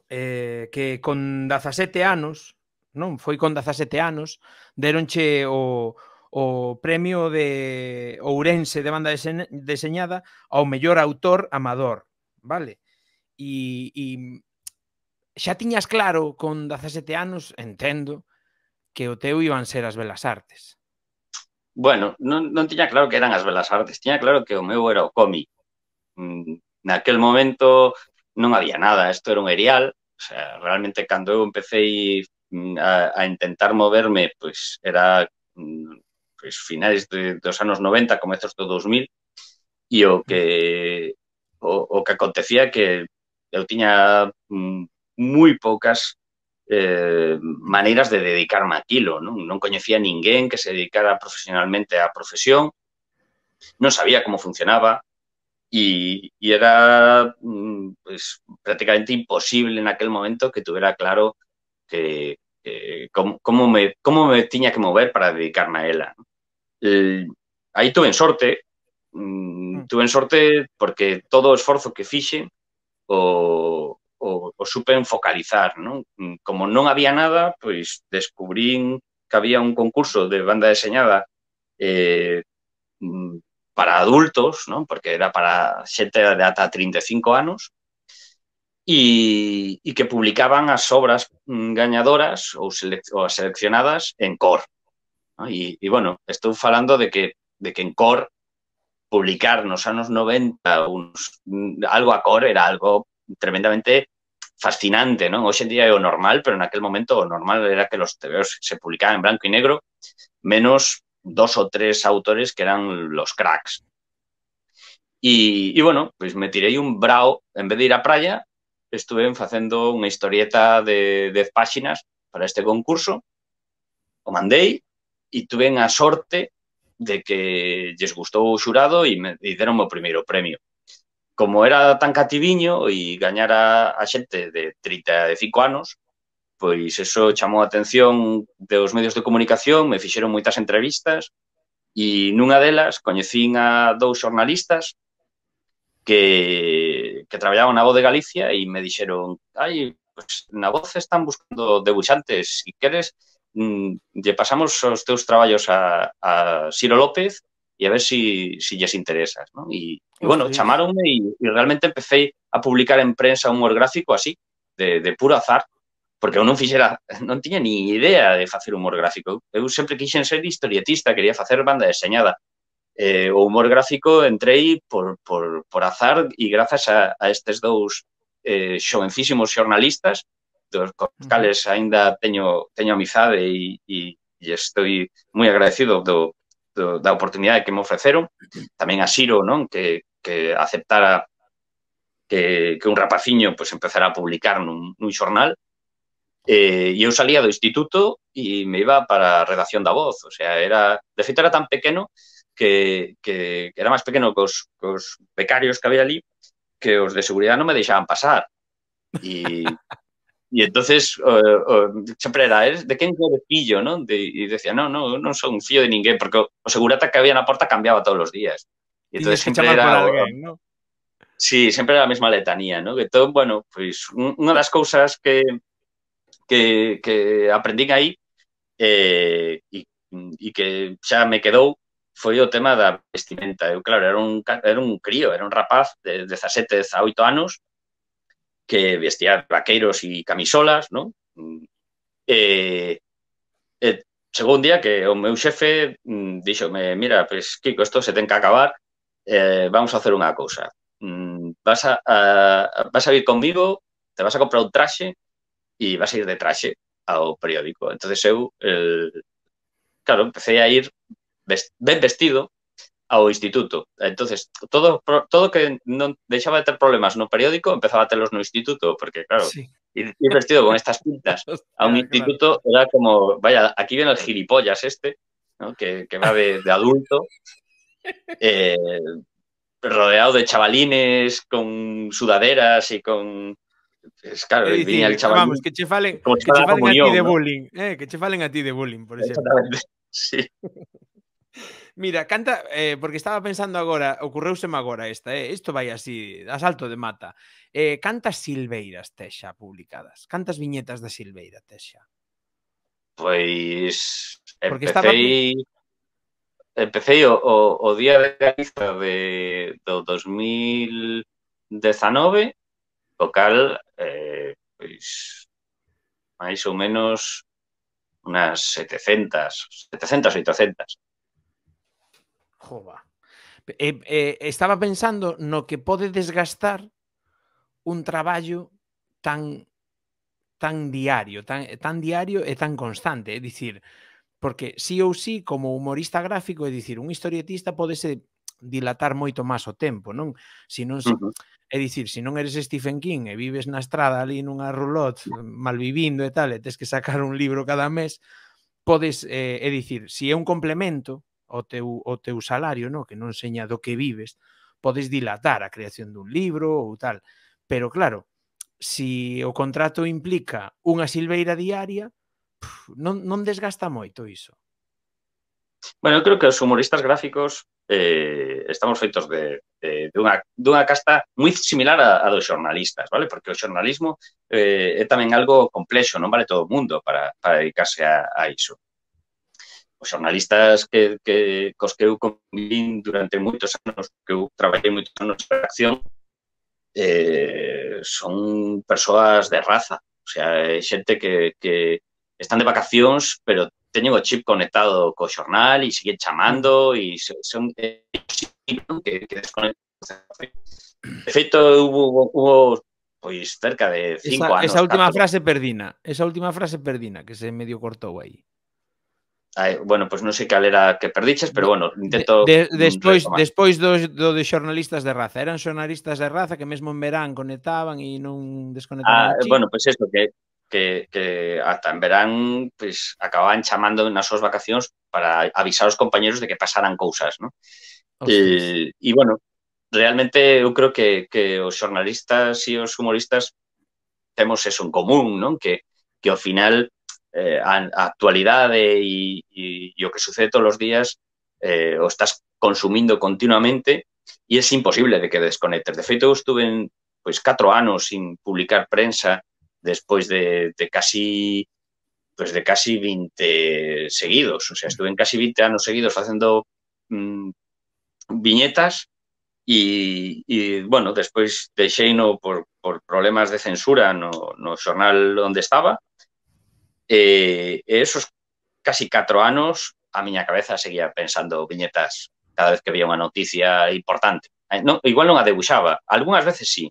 [SPEAKER 1] eh, que con 17 anos, non? Foi con 17 anos, deronche o, o premio de Ourense de banda deseñada ao mellor autor amador, vale? E, e xa tiñas claro con 17 anos, entendo, que o teu iban ser as velas artes
[SPEAKER 2] bueno, non, non tiña claro que eran as belas artes, tiña claro que o meu era o cómic. Mm, naquel momento non había nada, isto era un erial, o sea, realmente cando eu empecé a, mm, a intentar moverme, pois pues, era mm, pues, finais de, dos anos 90, comezos do 2000, e o que o, o que acontecía que eu tiña moi poucas Eh, maneras de dedicarme a aquilo, No conocía a nadie que se dedicara profesionalmente la profesión, no sabía cómo funcionaba, y, era mm, pues, prácticamente imposible en aquel momento que tuviera claro que, cómo, me, me tenía que mover para dedicarme a ella. Ahí tuve en sorte, mm, mm. tuve en sorte porque todo esfuerzo que fije o, o, supe supen focalizar, Como no había nada, pues descubrí que había un concurso de banda diseñada eh, mm, para adultos, ¿no? Porque era para xente de hasta 35 años y que publicaban las obras engañadoras o seleccionadas en core. Y, bueno, estoy falando de que, de que en COR publicar nos años 90 algo a COR era algo tremendamente fascinante, ¿no? Hoxe en día é o normal, pero aquel momento o normal era que los tebeos se publicaban en branco e negro, menos dos o tres autores que eran los cracks. E, e bueno, pois me tirei un brao, en vez de ir a praia, estuve facendo unha historieta de 10 páxinas para este concurso, o mandei e tuve a sorte de que lles gustou o xurado e me dieron deron o primeiro premio como era tan cativiño e gañara a xente de 35 anos, pois eso chamou a atención dos medios de comunicación, me fixeron moitas entrevistas e nunha delas coñecín a dous xornalistas que, que traballaban na Voz de Galicia e me dixeron, ai, pues, na Voz están buscando debuxantes, si queres, mm, lle pasamos os teus traballos a, a Siro López y a ver si, si lles interesas. ¿no? Y, y bueno, sí. chamaronme y, y, realmente empecé a publicar en prensa un humor gráfico así, de, de puro azar, porque eu non fixera, non tiña ni idea de facer humor gráfico. Eu sempre quixen ser historietista, quería facer banda deseñada. Eh, o humor gráfico entrei por, por, por azar e grazas a, a estes dous eh, xovencísimos xornalistas, dos cales aínda teño, teño amizade e, e, e estou moi agradecido do, do, da oportunidade que me ofreceron, tamén a Xiro, non, que, que aceptara que, que un rapaciño pues, empezara a publicar nun, nun xornal, eh, e eu salía do instituto e me iba para a redacción da voz, o sea, era, de feito era tan pequeno que, que, que era máis pequeno que os, que os becarios que había ali, que os de seguridade non me deixaban pasar. E Y entonces uh, eh, uh, eh, sempre era, de quen de fillo, non? De, e decía, non, non, non son fillo de ninguén, porque o segurata que había na porta cambiaba todos os días. E entonces sempre era... Alguén, ¿no? Sí, sempre era a mesma letanía, non? Entón, bueno, pois, pues, unha das cousas que, que, que aprendín aí eh, e, e que xa me quedou foi o tema da vestimenta. Eu, claro, era un, era un crío, era un rapaz de 17, 18 anos, que vestía vaqueros y camisolas, non? E, e segundo día que o meu xefe mm, díxome, mira, pois, Kiko, isto se ten que acabar, eh, vamos a hacer unha cousa. Mm, vas a, a, vas a vir conmigo, te vas a comprar un traxe e vas a ir de traxe ao periódico. Entonces eu, el, claro, empecé a ir vest ben vestido, o instituto. Entonces, todo, todo que no dejaba de tener problemas no periódico empezaba a en no instituto, porque claro, ir, vestido con estas pintas a un instituto era como, vaya, aquí viene el gilipollas este, que, va de, adulto, eh, rodeado de chavalines con sudaderas y con... Es claro, que
[SPEAKER 1] chefalen, que a ti de bullying, eh, que a ti de bullying, por ejemplo. Sí. Mira, canta, eh, porque estaba pensando agora, ocurreuseme agora esta, eh, isto vai así, a salto de mata. Eh, cantas silveiras Texa publicadas? Cantas viñetas da silveira Texa?
[SPEAKER 2] Pois porque empecé, estaba... empecé o, o, o día de Galiza de do 2019, o cal eh, pois máis ou menos unas 700, 700, 800
[SPEAKER 1] Jova. Eh, eh, estaba pensando no que pode desgastar un traballo tan tan diario, tan, tan diario e tan constante, é dicir, porque sí ou sí, como humorista gráfico, é dicir, un historietista podese dilatar moito máis o tempo, non? Si non se, uh -huh. é dicir, se non eres Stephen King e vives na estrada ali nunha rulot malvivindo e tal, e tes que sacar un libro cada mes, podes, eh, é dicir, se é un complemento, o teu, o teu salario, no? que non seña do que vives, podes dilatar a creación dun libro ou tal. Pero claro, si o contrato implica unha silveira diaria, non, non desgasta moito iso.
[SPEAKER 2] Bueno, eu creo que os humoristas gráficos eh, estamos feitos de, de, de, unha, dunha casta moi similar a, a dos xornalistas, vale? Porque o xornalismo eh, é tamén algo complexo, non vale todo o mundo para, para dedicarse a, a iso os xornalistas que, que cos que eu convivín durante moitos anos, que eu traballei moitos anos na acción, eh, son persoas de raza, o sea, é xente que, que están de vacacións, pero teñen o chip conectado co xornal e siguen chamando e son que, que desconectan. De feito, hubo, hubo pois cerca de cinco esa, anos. Esa última tanto.
[SPEAKER 1] frase perdina, esa última frase perdina que se medio cortou aí.
[SPEAKER 2] Ai, bueno, pois pues non sei cal era que perdiches, pero bueno, intento de, de, mm, despois retomar.
[SPEAKER 1] despois do, do de xornalistas de raza, eran xornalistas de raza que mesmo en verán conectaban e non desconectaban. Ah, bueno,
[SPEAKER 2] pois pues eso que que, que ata en verán pues, pois, acababan chamando nas súas vacacións para avisar aos compañeros de que pasaran cousas, ¿no? E, e eh, bueno, realmente eu creo que, que os xornalistas e os humoristas temos eso en común, non? Que, que ao final Eh, actualidad y, lo que sucede todos los días eh, o estás consumiendo continuamente y es imposible de que desconectes. De hecho estuve en, pues años sin publicar prensa después de, casi pues de casi 20 seguidos, o sea, estuve en casi 20 años seguidos haciendo mm, viñetas y bueno, después de no por, por problemas de censura no, no jornal donde estaba E, eh, esos casi 4 anos a miña cabeza seguía pensando viñetas cada vez que había unha noticia importante. Eh, non, igual non a debuxaba, algunhas veces sí,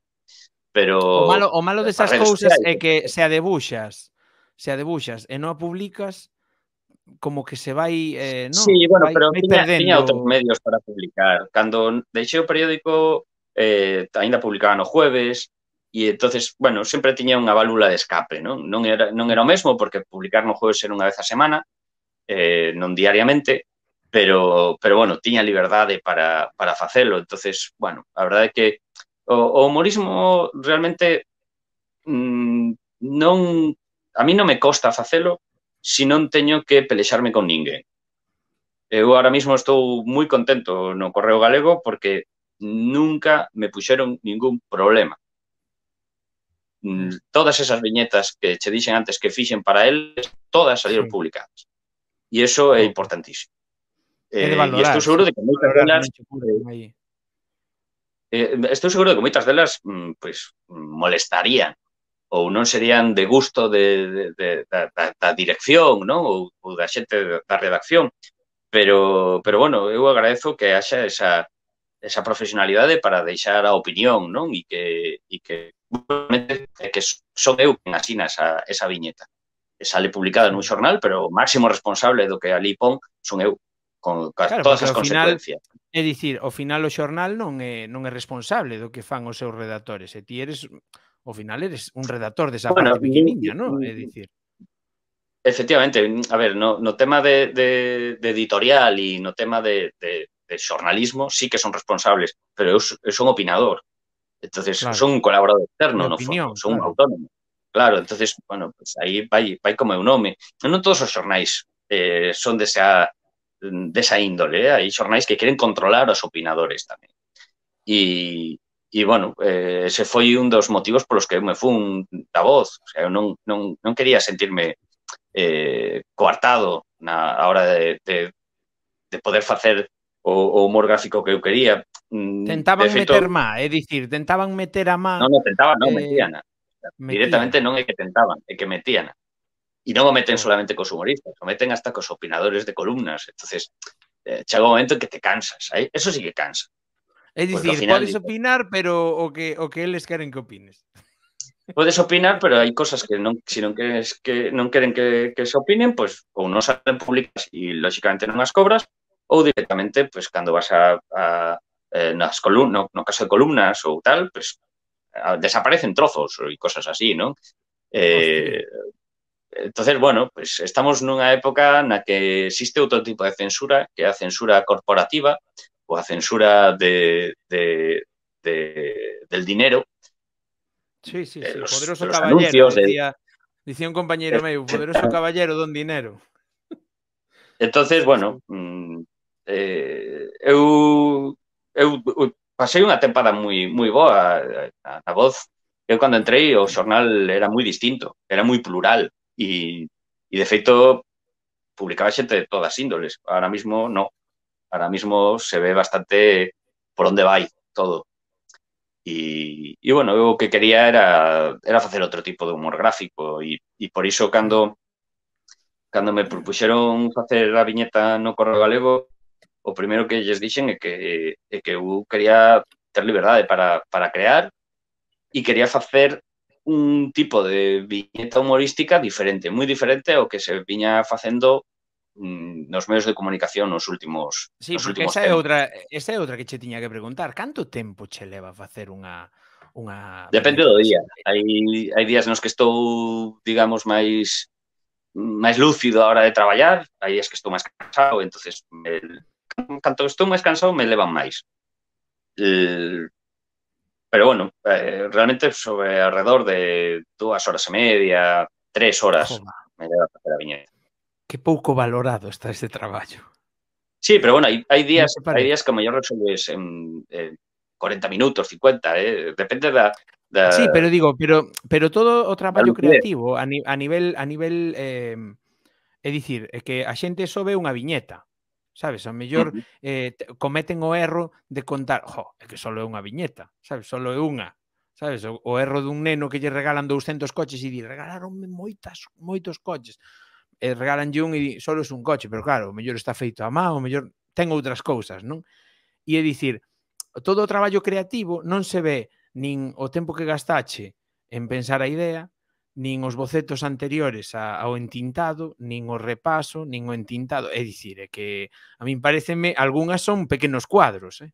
[SPEAKER 2] pero... O malo, o malo desas esas cousas é
[SPEAKER 1] que se a debuxas, se a debuxas e non a publicas, como que se vai... Eh, non, sí, bueno, vai, pero vai tiña, perdendo... tiña outros
[SPEAKER 2] medios para publicar. Cando deixei o periódico, eh, ainda publicaba no jueves, E entonces, bueno, sempre tiña unha válvula de escape, non? Non era, non era o mesmo, porque publicar no jueves era unha vez a semana, eh, non diariamente, pero, pero bueno, tiña liberdade para, para facelo. entonces bueno, a verdade é que o, o humorismo realmente mmm, non a mí non me costa facelo se non teño que pelexarme con ninguén. Eu ahora mismo estou moi contento no Correo Galego porque nunca me puxeron ningún problema. Mm. todas esas viñetas que che dixen antes que fixen para eles, todas salieron sí. publicadas. E iso é importantísimo. É eh, valorar, e eh, eh, estou seguro de que
[SPEAKER 1] moitas delas eh,
[SPEAKER 2] eh, estou seguro de que moitas delas pues, molestarían ou non serían de gusto de, de, de, da, da, da dirección non? Ou, ou da xente da redacción pero, pero bueno, eu agradezo que haxa esa, esa profesionalidade para deixar a opinión non? e que, e que que son eu quen asina esa, esa viñeta. Sale publicada nun xornal, pero o máximo responsable do que ali pon son eu, con claro, todas as consecuencias.
[SPEAKER 1] Final, é dicir, ao final o xornal non é, non é responsable do que fan os seus redactores, e ti eres, ao final eres un redactor desa bueno, parte pequeniña, non? É dicir...
[SPEAKER 2] Efectivamente, a ver, no, no tema de, de, de editorial e no tema de, de, de xornalismo sí que son responsables, pero eu son opinador, Entonces, claro. son un colaborador externo, no opinión, son claro. un autónomo. Claro, entonces, bueno, pues aí vai, vai como é un nome. Non todos os xornais eh, son desa, desa índole, eh? hai xornais que queren controlar os opinadores tamén. E, e bueno, eh, ese foi un dos motivos polos que eu me fun da voz. O sea, eu non, non, non quería sentirme eh, coartado na hora de, de, de poder facer o, humor gráfico que yo quería.
[SPEAKER 1] Mm, tentaban meter más es decir, tentaban meter a más no, no tentaban, no eh, metían.
[SPEAKER 2] Directamente no é que tentaban, é que metían. y no lo meten solamente cos humoristas, lo meten hasta cos opinadores de columnas. entonces eh, llega un momento en que te cansas. ¿eh? Eso sí que cansa. es decir, puedes
[SPEAKER 1] opinar, pero o que, o que eles que opines.
[SPEAKER 2] puedes opinar, pero hay cosas que non, si non quieren que non queren que, se opinen, pues, ou non salen públicas y lógicamente no las cobras, o directamente, pues cuando vas a, las eh, columnas, no, caso de columnas o tal, pues ah, desaparecen trozos y cosas así, ¿no? Eh, entonces, bueno, pues estamos en una época en la que existe otro tipo de censura, que es a censura corporativa o a censura del dinero.
[SPEAKER 1] Sí, sí, sí. Eh, los, poderoso caballero, decía, un compañero meu, poderoso caballero don dinero.
[SPEAKER 2] Entonces, bueno, mm, eh, eu, eu, eu pasei unha tempada moi, moi boa eh, na, na voz. Eu cando entrei o xornal era moi distinto, era moi plural e, e de feito publicaba xente de todas índoles. Ahora mismo no. Ahora mismo se ve bastante por onde vai todo. E, e bueno, eu o que quería era, era facer outro tipo de humor gráfico e, e por iso cando cando me propuxeron facer a viñeta no Correo Galego o primeiro que lles dixen é que, é que eu quería ter liberdade para, para crear e quería facer un tipo de viñeta humorística diferente, moi diferente ao que se viña facendo nos mm, medios de comunicación nos últimos
[SPEAKER 1] Sí, nos porque últimos esa é outra, esa é outra que che tiña que preguntar. Canto tempo che leva facer unha unha
[SPEAKER 2] Depende do día. Hai hai días nos que estou, digamos, máis máis lúcido a hora de traballar, hai días que estou máis cansado, entonces me, canto estou máis cansado me levan máis. Eh, pero bueno, eh, realmente sobre alrededor de dúas horas e media, tres horas Joma. me leva a facer a viñeta.
[SPEAKER 1] Que pouco valorado está este traballo.
[SPEAKER 2] Sí, pero bueno, hai, hai días, hai días que a mellor resolves en, en 40 minutos, 50, eh? depende da, da Sí, pero
[SPEAKER 1] digo, pero pero todo o traballo creativo a, ni, a nivel a nivel eh, é dicir, é que a xente sobe unha viñeta, sabes? A mellor eh, cometen o erro de contar, jo, é que só é unha viñeta, sabes? Só é unha, sabes? O, o erro dun neno que lle regalan 200 coches e di, regalaronme moitas, moitos coches. E regalanlle un e di, só é un coche, pero claro, o mellor está feito a má, o mellor ten outras cousas, non? E é dicir, todo o traballo creativo non se ve nin o tempo que gastache en pensar a idea, nin os bocetos anteriores ao entintado, nin o repaso, nin o entintado. É dicir, é que a min pareceme, algunhas son pequenos cuadros, eh?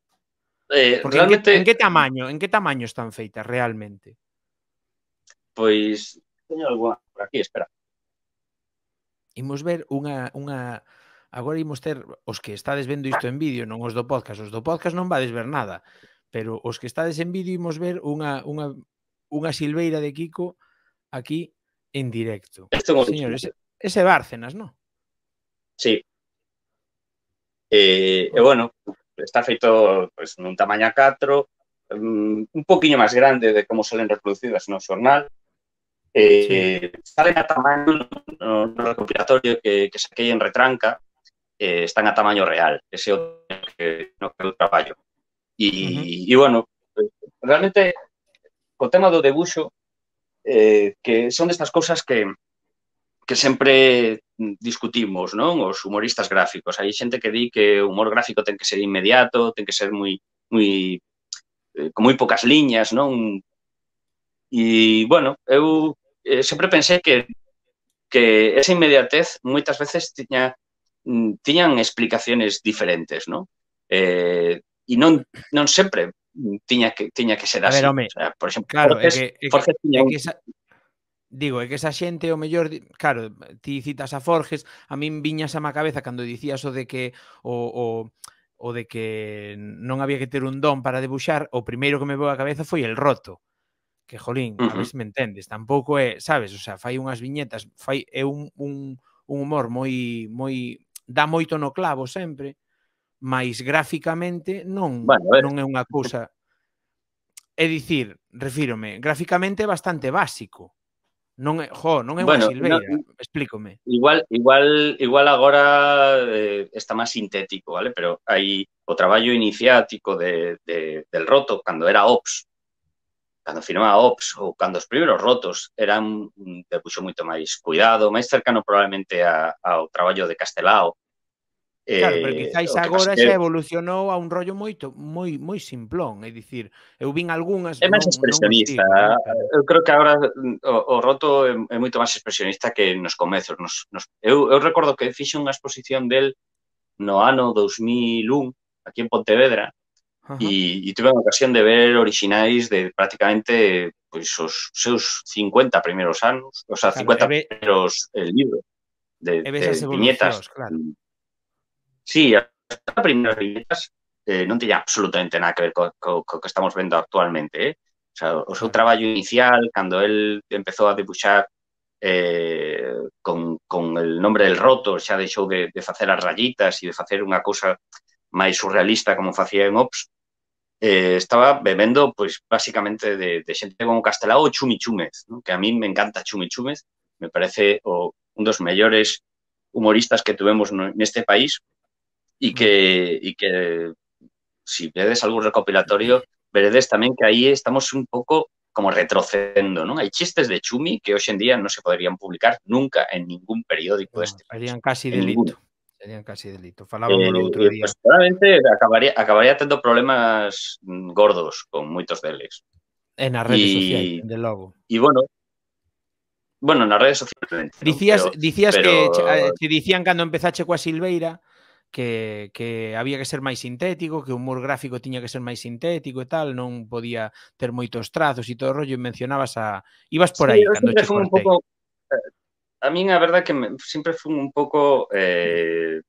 [SPEAKER 2] Eh, Porque realmente... en,
[SPEAKER 1] que, en que tamaño, en que tamaño están feitas realmente?
[SPEAKER 2] Pois, teño alguna por aquí, espera.
[SPEAKER 1] Imos ver unha, unha agora imos ter os que estades vendo isto en vídeo, non os do podcast, os do podcast non vades ver nada, pero os que estades en vídeo imos ver unha unha unha silveira de Kiko aquí en directo. Esto ese, ese Bárcenas, ¿no? Sí.
[SPEAKER 2] Eh, eh, bueno, está feito pues, mm, un tamaño 4, un poquillo más grande de cómo salen reproducidas no xornal. Eh, Salen a tamaño no, no recopilatorio que, que saquei en retranca, están a tamaño real, ese es que no que traballo. bueno, realmente, con tema de dibujo eh, que son destas cousas que que sempre discutimos, non? Os humoristas gráficos. Hai xente que di que o humor gráfico ten que ser inmediato, ten que ser moi moi eh, con moi poucas liñas, non? E bueno, eu eh, sempre pensei que que esa inmediatez moitas veces tiña mm, tiñan explicaciones diferentes, non? Eh, e non non sempre tiña que tiña que ser a así. Ver, home, o sea, por exemplo, claro, Forges, é que, Forges que, tiña que esa,
[SPEAKER 1] Digo, é que esa xente o mellor, claro, ti citas a Forges, a min viñas a má cabeza cando dicías o de que o, o o de que non había que ter un don para debuxar, o primeiro que me veu a cabeza foi el roto. Que jolín, uh -huh. a ver se me entendes, tampouco é, sabes, o sea, fai unhas viñetas, fai é un, un, un humor moi moi dá moito no clavo sempre, mais gráficamente non bueno, non é unha cousa É dicir, refírome, graficamente é bastante básico. Non é, jo, non é bueno, silveira, no, explícome.
[SPEAKER 2] Igual igual igual agora eh, está máis sintético, vale? Pero hai o traballo iniciático de, de, del roto cando era Ops, cando firmaba Ops ou cando os primeiros rotos eran un debuxo moito máis cuidado, máis cercano probablemente a, ao traballo de Castelao, Claro, pero quizáis eh, agora xa
[SPEAKER 1] evolucionou a un rollo moito moi moi simplón, é dicir, eu vin algunhas É máis expresionista. Non,
[SPEAKER 2] non eu creo que agora mm, o, o roto é, é moito máis expresionista que nos comezos, nos, nos eu eu recordo que fixe unha exposición del no ano 2001 aquí en Pontevedra uh -huh. e, e tuve a ocasión de ver orixinais de prácticamente pois os seus 50 primeiros anos, o sea, 50 primeiros eh, libros de, de viñetas. Claro mm. Sí, as primeiras viñetas eh, non teña absolutamente nada que ver co, co, co que estamos vendo actualmente. Eh? O, sea, o seu traballo inicial, cando el empezou a debuxar eh, con, con el nombre del roto, xa deixou de, de facer as rayitas e de facer unha cousa máis surrealista como facía en Ops, eh, estaba bebendo, pois, pues, básicamente de, de xente como Castelao Chumi Chumez, ¿no? que a mí me encanta Chumi Chumez, me parece o, un dos mellores humoristas que tuvemos neste país, y que, que si vedes algún recopilatorio, veredes también que ahí estamos un poco como retrocediendo, ¿no? Hay chistes de Chumi que hoy en día no se podrían publicar nunca en ningún periódico de este
[SPEAKER 1] Serían casi delito. Serían casi delito. Falábamos eh, otro
[SPEAKER 2] probablemente acabaría, acabaría teniendo problemas gordos con muchos deles.
[SPEAKER 1] En las redes sociales, de logo.
[SPEAKER 2] Y bueno, bueno, en las redes sociales. Dicías, decías que eh,
[SPEAKER 1] cuando empezó Checo Silveira que, había que ser más sintético, que o humor gráfico tenía que ser más sintético y e tal, no podía ter moitos trazos y e todo rollo, y e mencionabas a... Ibas por ahí eh,
[SPEAKER 2] A mí la verdad que siempre sempre un poco no eh,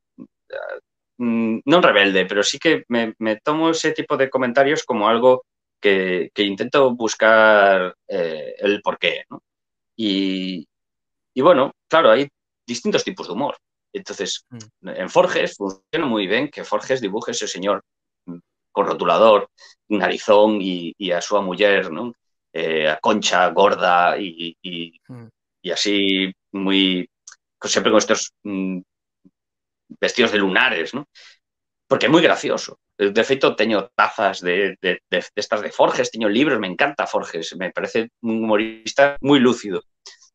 [SPEAKER 2] mm, non rebelde, pero sí que me, tomo ese tipo de comentarios como algo que, intento buscar eh, el porqué, ¿no? y bueno, claro, hay distintos tipos de humor. Entonces, mm. en Forges funciona muy bien que Forges dibuje ese señor mm, con rotulador, narizón y, a su mujer, ¿no? Eh, a concha gorda y, mm. así muy, siempre con estos vestidos de lunares, ¿no? Porque es muy gracioso. De hecho, tengo tazas de, estas de Forges, tengo libros, me encanta Forges, me parece un humorista muy lúcido.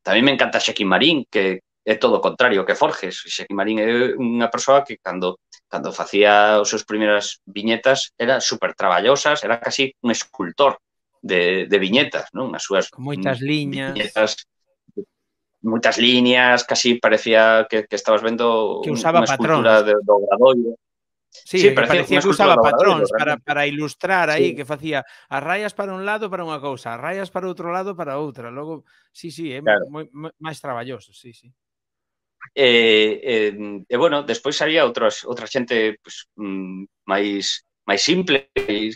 [SPEAKER 2] También me encanta Shekin Marín, que, é todo o contrario que Forges. Xaquín Marín é unha persoa que cando cando facía os seus primeiras viñetas era super traballosas, era casi un escultor de, de viñetas, non? As súas moitas liñas. Viñetas, moitas liñas, casi parecía que, que estabas vendo que usaba unha escultura de, do gradoio. Sí, sí parecía, parecía que usaba patróns para,
[SPEAKER 1] para ilustrar aí sí. que facía as rayas para un lado para unha cousa, as rayas para outro lado para outra. Logo, sí, sí, é claro. moi, máis traballoso, sí, sí.
[SPEAKER 2] E, eh, e, eh, e bueno, despois había outros, outra xente pues, mm, máis máis simple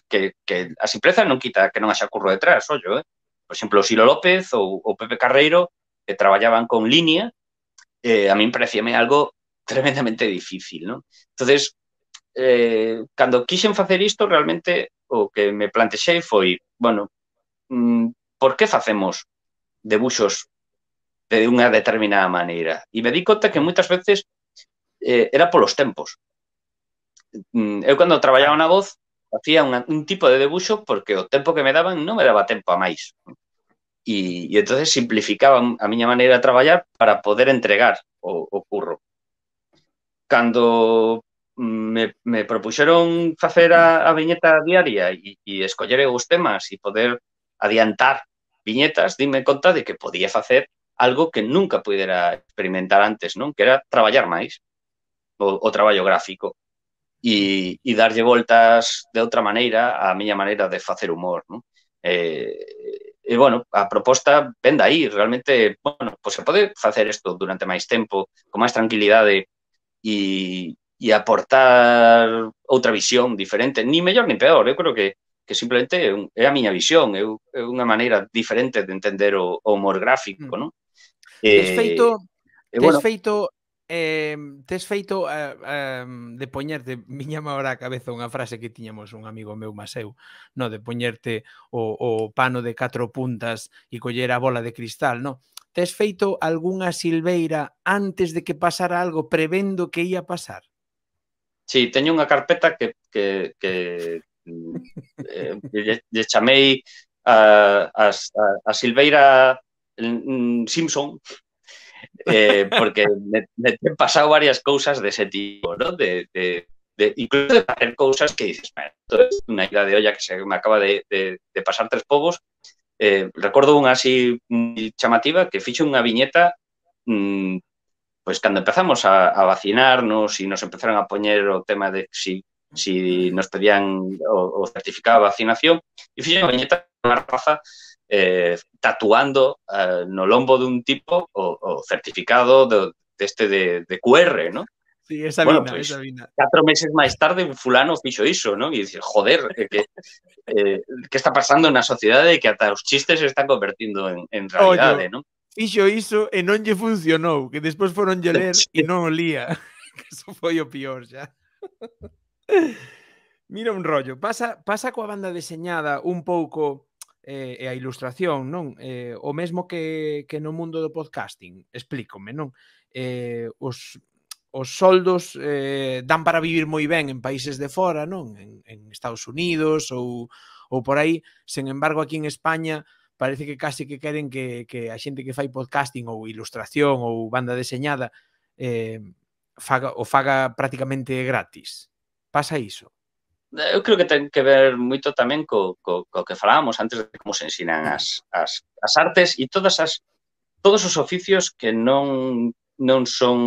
[SPEAKER 2] que, que a simpleza non quita que non haxa curro detrás, ollo, eh? Por exemplo, o Silo López ou o Pepe Carreiro que traballaban con línea, eh, a min parecíame algo tremendamente difícil, non? Entonces, eh, cando quixen facer isto, realmente o que me plantexei foi, bueno, mm, por que facemos debuxos de unha determinada maneira. E me di conta que moitas veces eh, era polos tempos. Mm, eu cando traballaba na voz facía un, un tipo de debuxo porque o tempo que me daban non me daba tempo a máis. E, e entonces simplificaba a miña maneira de traballar para poder entregar o, o curro. Cando mm, me, me propuxeron facer a, a viñeta diaria e, e escoller os temas e poder adiantar viñetas, dime conta de que podía facer algo que nunca pudera experimentar antes, non? Que era traballar máis o, o traballo gráfico e, e darlle voltas de outra maneira a miña maneira de facer humor, non? Eh, e, bueno, a proposta ven aí, realmente, bueno, pois se pode facer isto durante máis tempo, con máis tranquilidade e, e aportar outra visión diferente, ni mellor ni peor, eu creo que que simplemente é a miña visión, é unha maneira diferente de entender o, o humor gráfico, mm. non? Tes eh, feito,
[SPEAKER 1] eh, tes feito Eh, tes feito eh, eh, de poñerte, miñame agora a cabeza unha frase que tiñamos un amigo meu Maseu, no de poñerte o, o pano de catro puntas e coller a bola de cristal, no? Tes feito algunha silveira antes de que pasara algo prevendo que ia pasar?
[SPEAKER 2] Sí, teño unha carpeta que, que, que eh, lle, lle chamei a, a, a silveira Mm, Simpson, eh, porque me, me he pasado varias cousas dese de tipo, ¿no? De, de, de, incluso de hacer cousas que dices, esto es una idea de olla que se me acaba de, de, de pasar tres povos. Eh, recuerdo unha así chamativa que fixe unha viñeta mmm, pois pues, cando empezamos a, a vacinarnos e nos empezaron a poñer o tema de si, si nos pedían o, o certificado de vacinación, e fixe unha viñeta unha raza eh, tatuando eh, no lombo dun tipo o, o certificado de este de, de QR, ¿no?
[SPEAKER 1] Sí, esa bueno, mina, pues, esa mina. Cuatro
[SPEAKER 2] meses máis tarde un fulano fixo iso, ¿no? E dices, joder, que, eh, que, eh, que está pasando na sociedade que ata os chistes se están convertindo en, en realidade, eh, ¿no?
[SPEAKER 1] Fixo iso e non lle funcionou, que despois foron lle ler e non olía. que eso foi o pior xa. Mira un rollo, pasa pasa coa banda deseñada un pouco eh, e a ilustración, non? Eh, o mesmo que, que no mundo do podcasting, explícome, non? Eh, os, os soldos eh, dan para vivir moi ben en países de fora, non? En, en Estados Unidos ou, ou por aí, sen embargo aquí en España parece que casi que queren que, que a xente que fai podcasting ou ilustración ou banda deseñada eh, faga, o faga prácticamente gratis. Pasa iso?
[SPEAKER 2] eu creo que ten que ver moito tamén co, co, co que falábamos antes de como se ensinan as, as, as artes e todas as todos os oficios que non non son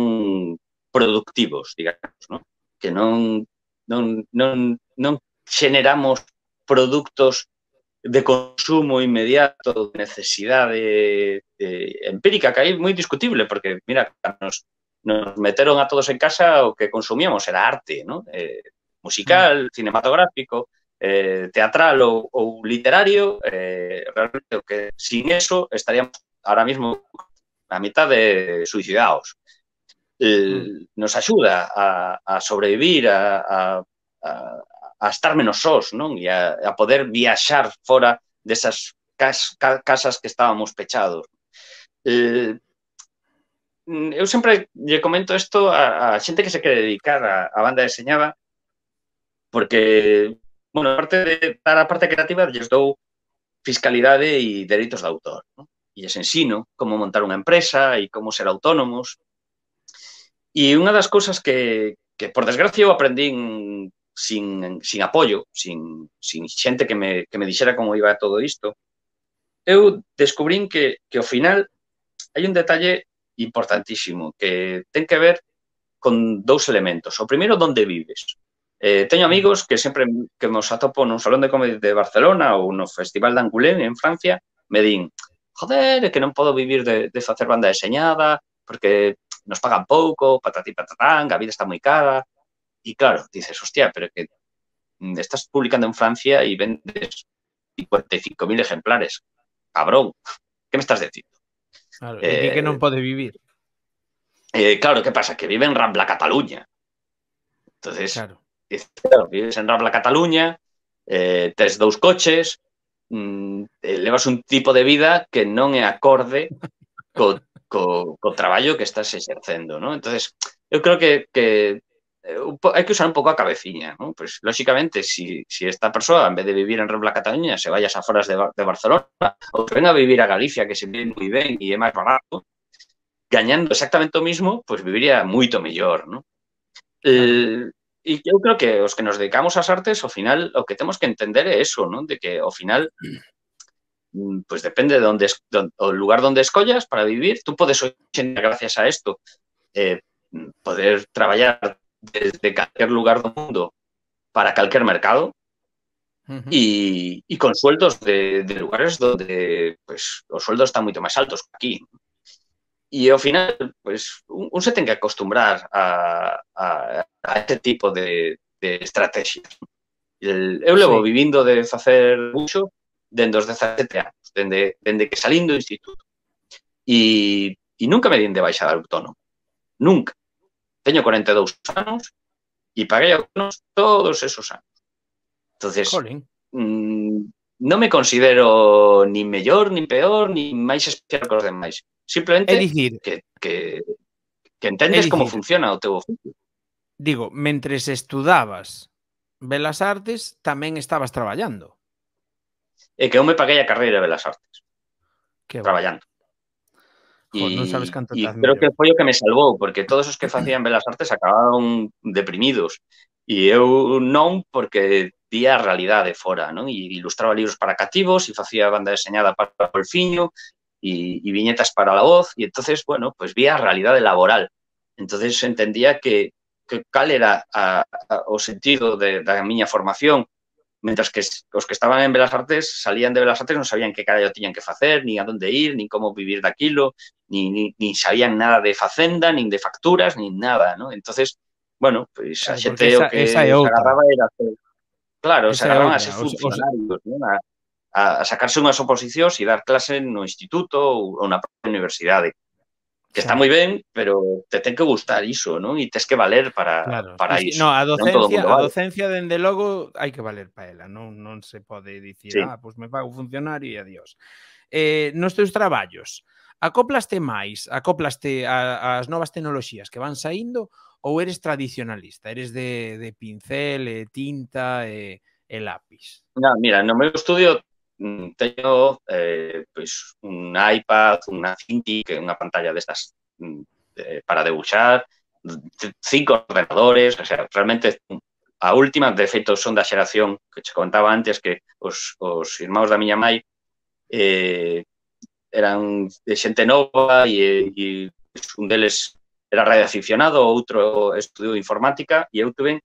[SPEAKER 2] productivos, digamos, non? que non non non non generamos produtos de consumo inmediato, de necesidade de, empírica, que aí é moi discutible, porque, mira, nos, nos meteron a todos en casa o que consumíamos era arte, ¿no? Eh, musical, mm. cinematográfico, eh, teatral ou, ou literario, eh, realmente o que sin eso estaríamos ahora mismo a de suicidados. Eh, mm. Nos axuda a, a sobrevivir, a, a, a, a estar menos sós, non? E a, a poder viaxar fora desas cas, casas que estábamos pechados. Eh, mm, eu sempre lle comento isto a, a xente que se quere dedicar a, a banda deseñada porque, bueno, parte de, para a parte creativa lles dou fiscalidade e dereitos de autor, ¿no? e lles ensino como montar unha empresa e como ser autónomos. E unha das cousas que, que por desgracia, eu aprendín sin, sin apoio, sin, sin xente que me, que me dixera como iba todo isto, eu descubrín que, que ao final hai un detalle importantísimo que ten que ver con dous elementos. O primeiro, onde vives. Eh, tengo amigos que siempre que nos atopo un salón de comedia de Barcelona ou un Festival de Angoulême en Francia, me dicen joder, que no puedo vivir de, hacer banda diseñada porque nos pagan poco, patatí patatán, la vida está muy cara. Y claro, dices, hostia, pero que estás publicando en Francia y vendes 55.000 ejemplares. Cabrón, ¿qué me estás diciendo?
[SPEAKER 1] Claro, que no eh, pode vivir.
[SPEAKER 2] Eh, claro, ¿qué pasa? Que vive en Rambla, Cataluña. Entonces, dices, claro, vives en Rabla Cataluña, eh, tes dous coches, mm, eh, levas un tipo de vida que non é acorde co, co, co traballo que estás exercendo, non? entonces eu creo que, que eh, hai que usar un pouco a cabeciña, ¿no? Pues, lóxicamente, si, si esta persoa, en vez de vivir en Rebla Cataluña, se vayas aforas de, de Barcelona, ou se venga a vivir a Galicia, que se vive moi ben e é máis barato, gañando exactamente o mismo, pois pues, viviría moito mellor, ¿no? Eh, y yo creo que los que nos dedicamos a las artes, al final, lo que tenemos que entender es eso, ¿no? De que al final, mm, pues depende de dónde, el lugar donde escollas para vivir, tú puedes gracias a esto, eh, poder trabajar desde cualquier lugar del mundo para cualquier mercado y, con sueldos de, de, lugares donde pues, los sueldos están mucho más altos que aquí. E ao final, pues, un, un se ten que acostumbrar a, a, a este tipo de, de estrategias. El, eu levo sí. vivindo de facer buxo dende os 17 anos, dende, dende que salín do instituto. E, e nunca me din de baixa de autónomo. Nunca. Teño 42 anos e paguei autónomos todos esos anos. Entonces, Colin. Mm, non me considero nin mellor, nin peor, nin máis especial que os demais. Simplemente é dicir, que, que, que entendes dicir, como funciona o teu oficio.
[SPEAKER 1] Digo, mentres estudabas Belas Artes, tamén estabas traballando.
[SPEAKER 2] É que eu me paguei a carreira de Belas Artes. Que traballando. Jo, non
[SPEAKER 1] sabes canto e creo
[SPEAKER 2] que foi o que me salvou, porque todos os que facían Belas Artes acabaron deprimidos. E eu non, porque vía a realidade fora, non? E ilustraba libros para cativos e facía banda deseñada para o Golfiño e, e viñetas para la voz e entonces, bueno, pues vía a realidade laboral. Entonces entendía que, que cal era a, a, o sentido de, da miña formación mentras que os que estaban en Belas Artes salían de Belas Artes non sabían que carallo tiñan que facer, ni a donde ir, ni como vivir daquilo, ni, ni, ni sabían nada de facenda, nin de facturas, nin nada, ¿no? entonces bueno, pois pues, a xente o que esa é outra. agarraba era Claro, se agarran a ser funcionarios, ¿no? a, a, sacarse unhas oposicións e dar clase no instituto ou na propia universidade. Que está moi ben, pero te ten que gustar iso, non? E tes que valer para, claro. para iso. No, a docencia, vale. a
[SPEAKER 1] docencia dende logo, hai que valer para ela. Non, non se pode dicir, sí. ah, pois pues me pago funcionario e adiós. Eh, nos teus traballos, Acoplaste más, acoplaste a, las nuevas tecnologías que van saliendo o eres tradicionalista? Eres de, pincel, eh, tinta el eh, e lápiz?
[SPEAKER 2] mira, no meu estudio mm, tengo eh, un iPad, una Cintiq, una pantalla de estas mm, eh, para debuxar, cinco ordenadores, o sea, realmente mm, a última, de feito, son de aceleración, que che contaba antes que os, os irmãos da miña eran de xente nova e, e un deles era radioaficionado, outro estudiou informática e eu tuve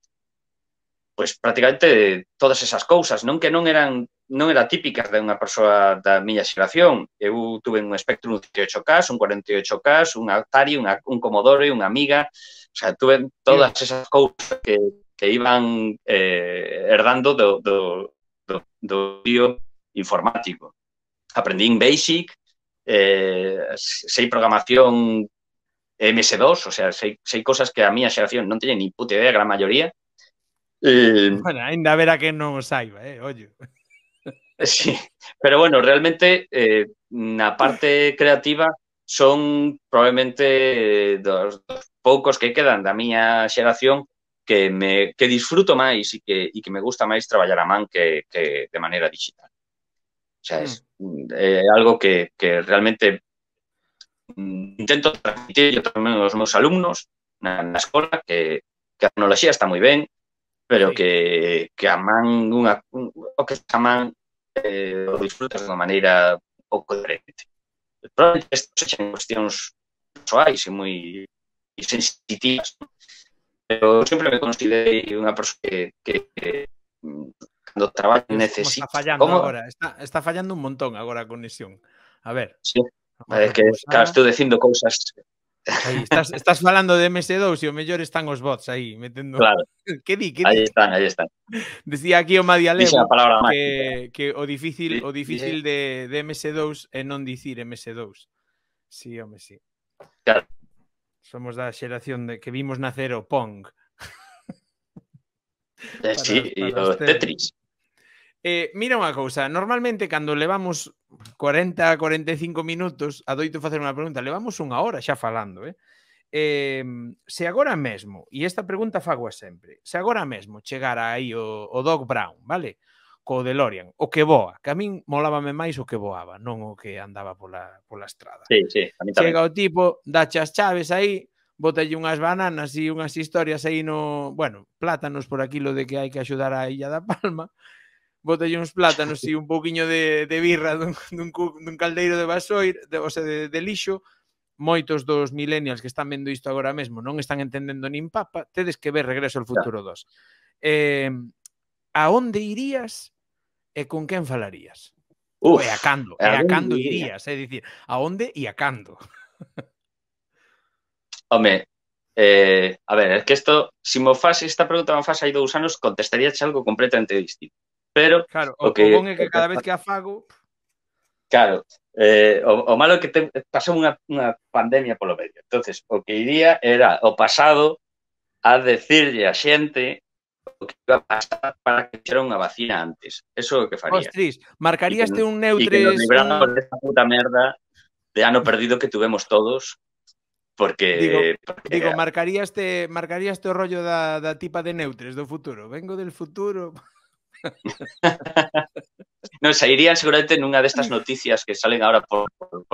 [SPEAKER 2] pois prácticamente todas esas cousas, non que non eran non era típicas de unha persoa da miña xeración. Eu tuve un Spectrum 18K, un 48K, un Atari, una, un Commodore, unha Amiga, o sea, tuve todas esas cousas que, que iban eh, herdando do, do, do, do tío informático. Aprendín Basic, eh, sei programación MS2, o sea, sei, sei cosas que a miña xeración non teñen ni puta idea, a gran maioría. Eh,
[SPEAKER 1] bueno, ainda verá que non saiba, eh, ollo. Sí,
[SPEAKER 2] pero bueno, realmente eh, na parte creativa son probablemente dos, dos poucos que quedan da miña xeración que me que disfruto máis e que, e que me gusta máis traballar a man que, que de maneira digital. O sea, es mm. eh, algo que, que realmente mm, intento transmitir yo también a los meus alumnos na, na escola, que, que a tecnoloxía está moi ben, pero sí. que, que a man unha, un, o que a man eh, o disfrutas de unha maneira un pouco diferente. Probablemente estas sexan cuestións soais e moi e sensitivas, pero sempre me considerei unha persoa que, que, que mm, do traballo necesito. Está fallando ¿Cómo? agora,
[SPEAKER 1] está, está fallando un montón agora a conexión. A ver.
[SPEAKER 2] Sí. ver, que claro, estou dicindo cousas
[SPEAKER 1] Aí, estás, estás falando de MS2 e o mellor están os bots aí metendo. Claro. Que di, que di? Aí están, aí están. Decía aquí o Madia Levo que, que o difícil o difícil de, de MS2 é non dicir MS2. Sí, home, sí. Claro. Somos da xeración de que vimos nacer o Pong. Eh, para, sí, para, e o Tetris. Eh, mira unha cousa, normalmente cando levamos 40, 45 minutos, adoito facer unha pregunta, levamos unha hora xa falando, eh? eh se agora mesmo, e esta pregunta fago sempre, se agora mesmo chegara aí o, o Doc Brown, vale? Co DeLorean, o que voa, que a min molábame máis o que voaba, non o que andaba pola, pola estrada. Sí, sí, a mí Chega o tipo, dache as chaves aí, botalle unhas bananas e unhas historias aí no, bueno, plátanos por aquilo de que hai que axudar a Illa da Palma, botalle uns plátanos e un pouquiño de, de birra dun, dun, dun caldeiro de vasoir, de, o sea, de, de lixo, moitos dos millennials que están vendo isto agora mesmo non están entendendo nin papa, tedes que ver Regreso ao Futuro 2. Claro. Eh, a onde irías e con quen falarías? Uf, e a cando, e a cando irías, é dicir, a onde e a cando.
[SPEAKER 2] Home, eh, a ver, é que isto, se si me faz esta pregunta me faz hai dous anos, contestaría algo completamente distinto pero claro, o, o que, é que eh,
[SPEAKER 1] cada vez que a fago
[SPEAKER 2] Claro, eh, o, o malo é que te, pasou unha, unha pandemia polo medio. entonces o que iría era o pasado a decirlle a xente o que iba a pasar para que fixera unha vacina antes. Eso é o que faría. Ostris,
[SPEAKER 1] marcaríaste un neutre... E que nos libramos un...
[SPEAKER 2] desta puta merda de ano perdido que tuvemos todos porque digo, porque... digo
[SPEAKER 1] marcaríaste marcaríaste o rollo da, da tipa de neutres do futuro. Vengo del futuro.
[SPEAKER 2] no, irían seguramente en una de estas noticias que salen ahora por,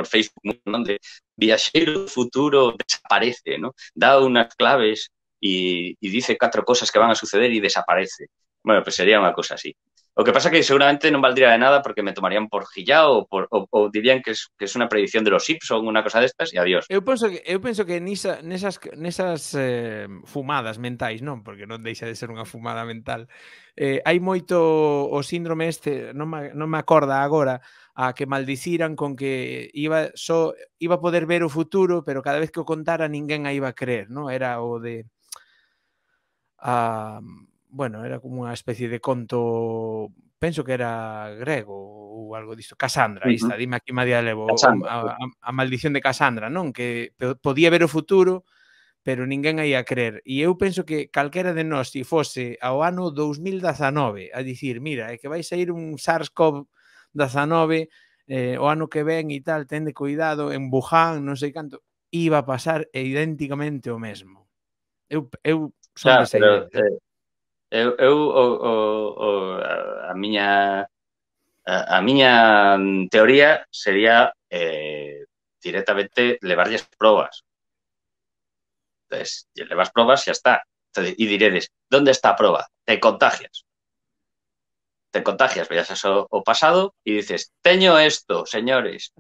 [SPEAKER 2] Facebook, donde viajero futuro desaparece, ¿no? Da unas claves y, dice cuatro cosas que van a suceder y desaparece. Bueno, pues sería una cosa así. O que pasa que seguramente non valdría de nada porque me tomarían por gillao ou, por, o, o dirían que es, que es unha predicción de los Simpson, unha cosa destas, e adiós.
[SPEAKER 1] Eu penso que, eu penso que nisa, nesas, nesas eh, fumadas mentais, non? Porque non deixa de ser unha fumada mental. Eh, hai moito o síndrome este, non me, non me acorda agora, a que maldiciran con que iba só iba a poder ver o futuro, pero cada vez que o contara ninguén a iba a creer, non? Era o de... Uh, bueno, era como unha especie de conto, penso que era grego ou algo disto, Casandra, uh -huh. está, dime aquí María Levo, a, a, a maldición de Casandra, non? Que podía ver o futuro, pero ninguén aí a crer. E eu penso que calquera de nós, se fose ao ano 2019, a dicir, mira, é que vai sair un SARS-CoV-19 eh, o ano que ven e tal, ten de cuidado, en Wuhan, non sei canto, iba a pasar idénticamente o mesmo. Eu, eu son claro, pero,
[SPEAKER 2] eh, eh Eu, eu o, o, a miña a, a miña teoría sería eh, directamente levarlles probas. Entonces, levas probas e está. Entonces, e diredes, donde está a proba? Te contagias. Te contagias, veas eso o pasado e dices, teño esto, señores,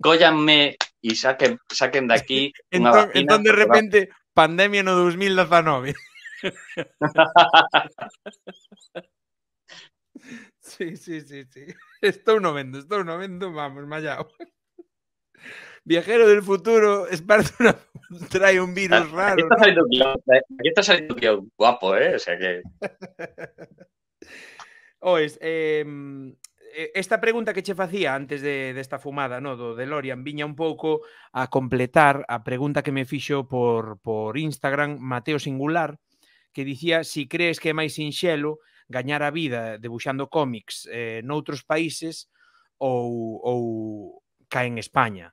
[SPEAKER 2] collanme e saquen, saquen de aquí unha entón, Entón, de repente,
[SPEAKER 1] pandemia no 2019. Sí, sí, sí, sí. Esto un vendo, esto un vendo, vamos, Mayao. Viajero del futuro, esparce trae un virus ah, raro. Está eh. Aquí está saliendo, guapo, ¿eh? O sea que. Oh, em, eh, esta pregunta que che hacía antes de, esta fumada, no, de Lorian viña un poco a completar a pregunta que me fichó por, por Instagram Mateo Singular, que dicía si crees que é máis sinxelo gañar a vida debuxando cómics eh, noutros países ou, ou cae en España.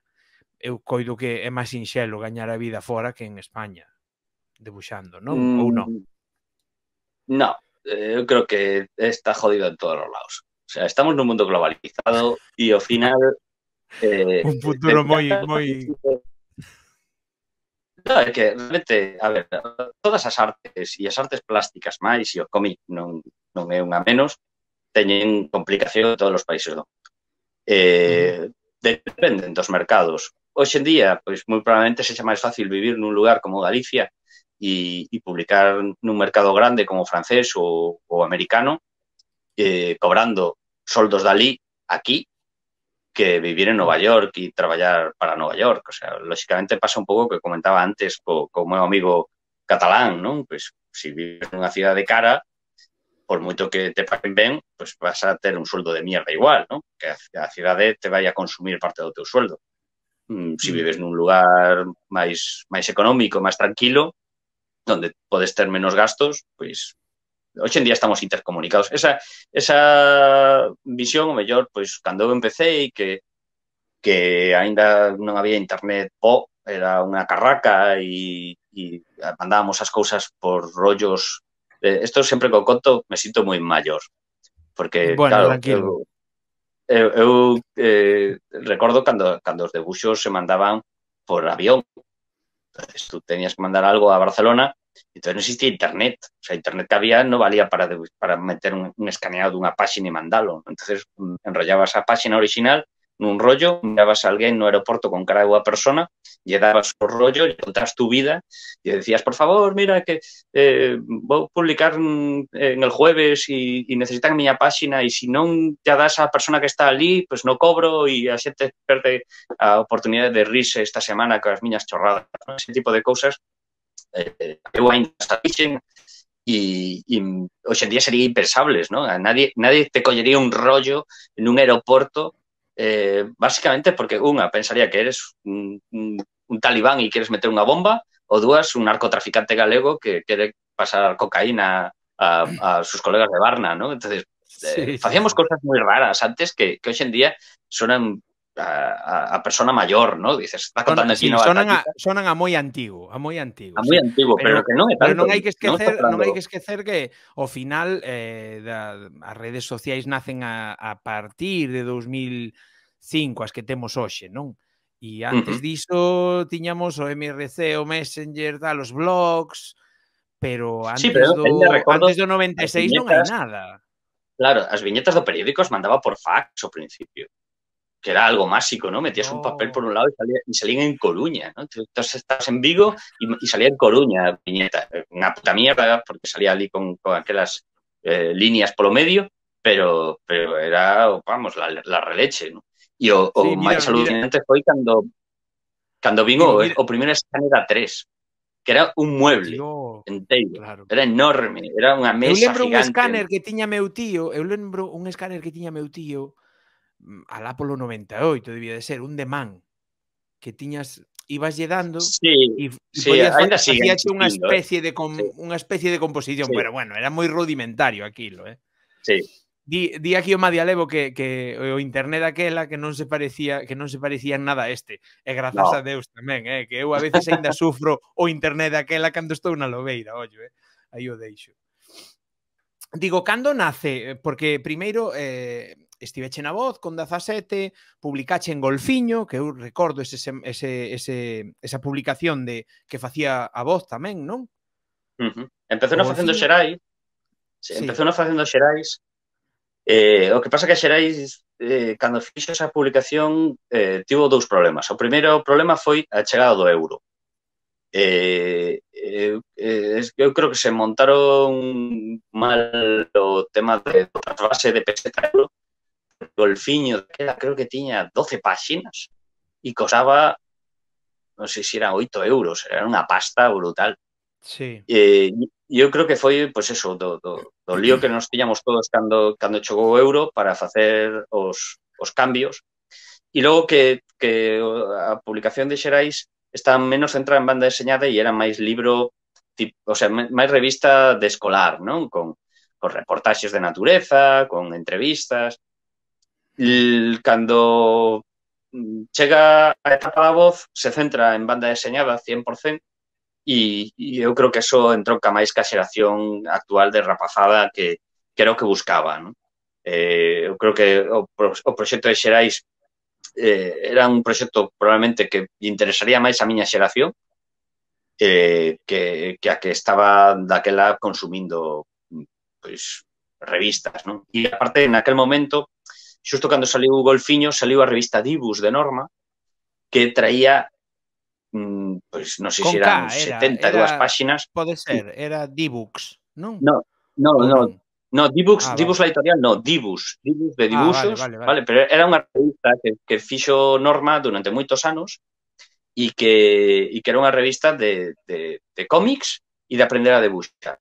[SPEAKER 1] Eu coido que é máis sinxelo gañar a vida fora que en España debuxando, non? Mm, ou non?
[SPEAKER 2] Non, eu creo que está jodido en todos os lados. O sea, estamos nun mundo globalizado e ao final... Eh, un futuro moi moi No, é que, realmente, a ver, todas as artes e as artes plásticas máis e o cómic non, non é unha menos, teñen complicación en todos os países do mundo. Eh, dependen dos mercados. Hoxe en día, pois, moi probablemente sexa máis fácil vivir nun lugar como Galicia e, e publicar nun mercado grande como francés ou, ou americano, eh, cobrando soldos dali aquí que vivir en Nova York e traballar para Nova York. O sea, lógicamente pasa un pouco que comentaba antes co, co meu amigo catalán, non? Pois, se si vives ciudad cidade cara, por moito que te paguen ben, pois vas a ter un sueldo de mierda igual, non? Que a cidade te vai a consumir parte do teu sueldo. Mm, si mm. vives nun lugar máis máis económico, máis tranquilo, onde podes ter menos gastos, pois hoy en día estamos intercomunicados. Esa, esa visión, o pues cuando empecé y que que aínda no había internet o era una carraca y e, e mandábamos esas cosas por rollos. Eh, esto siempre que lo conto me siento muy mayor. Porque, bueno, claro, tranquilo. eu, eu eh, recordo se mandaban por avión. Entonces, tú tenías que mandar algo a Barcelona entonces no existía Internet. O sea, Internet que había no valía para, para meter un, escaneado de una página y mandarlo. Entonces mm, enrollabas la página original en un rollo, mirabas a alguien en un aeropuerto con cara de una persona, dabas su rollo, le contabas tu vida y decías, por favor, mira, que eh, voy a publicar en el jueves y, necesitan mi página y si no te das a la persona que está allí, pues no cobro y así te pierdes a oportunidades de rirse esta semana con las niñas chorradas. Ese tipo de cosas eh, y, hoy en día sería impensables, ¿no? nadie, nadie te cogería un rollo en un aeropuerto, eh, básicamente porque, una, pensaría que eres un, talibán y quieres meter una bomba, o dos, un narcotraficante galego que quiere pasar cocaína a, sus colegas de Varna, ¿no? Entonces, eh, hacíamos cosas muy raras antes que, que hoy en día suenan a, a persona maior, ¿no? Dices, está contando aquí sí, sonan, a,
[SPEAKER 1] sonan a moi antigo, a moi antigo. A moi antigo, pero, pero que non é tanto. Pero non hai que esquecer, non, non hai que esquecer que ao final eh, da, as redes sociais nacen a, a partir de 2005, as que temos hoxe, non? E antes uh -huh. diso tiñamos o MRC, o Messenger, da los blogs, pero antes, sí, pero do, antes do 96 viñetas, non hai nada.
[SPEAKER 2] Claro, as viñetas do periódico as mandaba por fax ao principio que era algo mágico, ¿no? Metías oh. un papel por un lado y, salía, y salía en Coruña, ¿no? Entonces estabas en Vigo y, y, salía en Coruña, viñeta. Una puta mierda, porque salía allí con, con aquellas eh, líneas por lo medio, pero, pero era, vamos, la, la releche, ¿no? Y o, o sí, máis alucinante foi cando cando mira, o, o primero escáner era tres, que era un mueble no, entero, claro. era enorme, era una mesa gigante. Yo lembro gigante. un escáner que
[SPEAKER 1] tiña meu tío, eu lembro un escáner que tiña meu tío Mm, al Apolo 98 debía de ser, un demán que tiñas ibas lle dando sí, e sí, ainda sigue unha eh. especie de com, sí. unha especie de composición, sí. pero bueno, era moi rudimentario aquilo, eh. Sí. Di, di aquí o Madialevo que, que o internet aquela que non se parecía que non se parecía nada a este. E grazas no. a Deus tamén, eh, que eu a veces aínda sufro o internet aquela cando estou na lobeira, ollo, eh. Aí o deixo. Digo, cando nace, eh, porque primeiro eh, estiveche na voz con 17, publicache en Golfiño, que eu recordo ese, ese, ese, esa publicación de que facía a voz tamén, non?
[SPEAKER 2] Uh -huh. Empezou non facendo Xerais, sí. empezou non
[SPEAKER 1] facendo Xerais,
[SPEAKER 2] eh, o que pasa que Xerais, eh, cando fixo esa publicación, eh, tivo dous problemas. O primeiro problema foi a chegada do euro. Eh, eh, eh, eu creo que se montaron mal o tema de base de peseta euro Golfiño, creo que tiña 12 páxinas e cosaba, non sei se eran 8 euros, era unha pasta brutal. Sí. Eh, eu creo que foi, pois pues eso, do, do, do lío que nos tiñamos todos cando, cando chegou o euro para facer os, os cambios. E logo que, que a publicación de Xerais está menos centrada en banda deseñada e era máis libro, tipo, o sea, máis revista de escolar, non? Con, con reportaxes de natureza, con entrevistas, cando mm, chega a etapa da voz se centra en banda deseñada 100% e, e eu creo que eso entronca máis que a xeración actual de rapazada que, que era o que buscaba. Non? Eh, eu creo que o, pro, o proxecto de Xerais eh, era un proxecto probablemente que interesaría máis a miña xeración eh, que, que a que estaba daquela consumindo mm, pois, revistas. Non? E aparte, en aquel momento, xusto cando saliu Golfiño, saliu a revista Dibus de Norma, que traía
[SPEAKER 1] mm, pois pues, non sei se eran K, era, 72 era, páxinas. Pode ser, era Dibux, non? No, no,
[SPEAKER 2] no. No, Dibux, ah, Dibux vale. la editorial, no, Dibus, Dibus de ah, dibuxos, ah, vale, vale, vale. vale, pero era unha revista que, que fixo Norma durante moitos anos e que, e que era unha revista de, de, de cómics e de aprender a debuxar.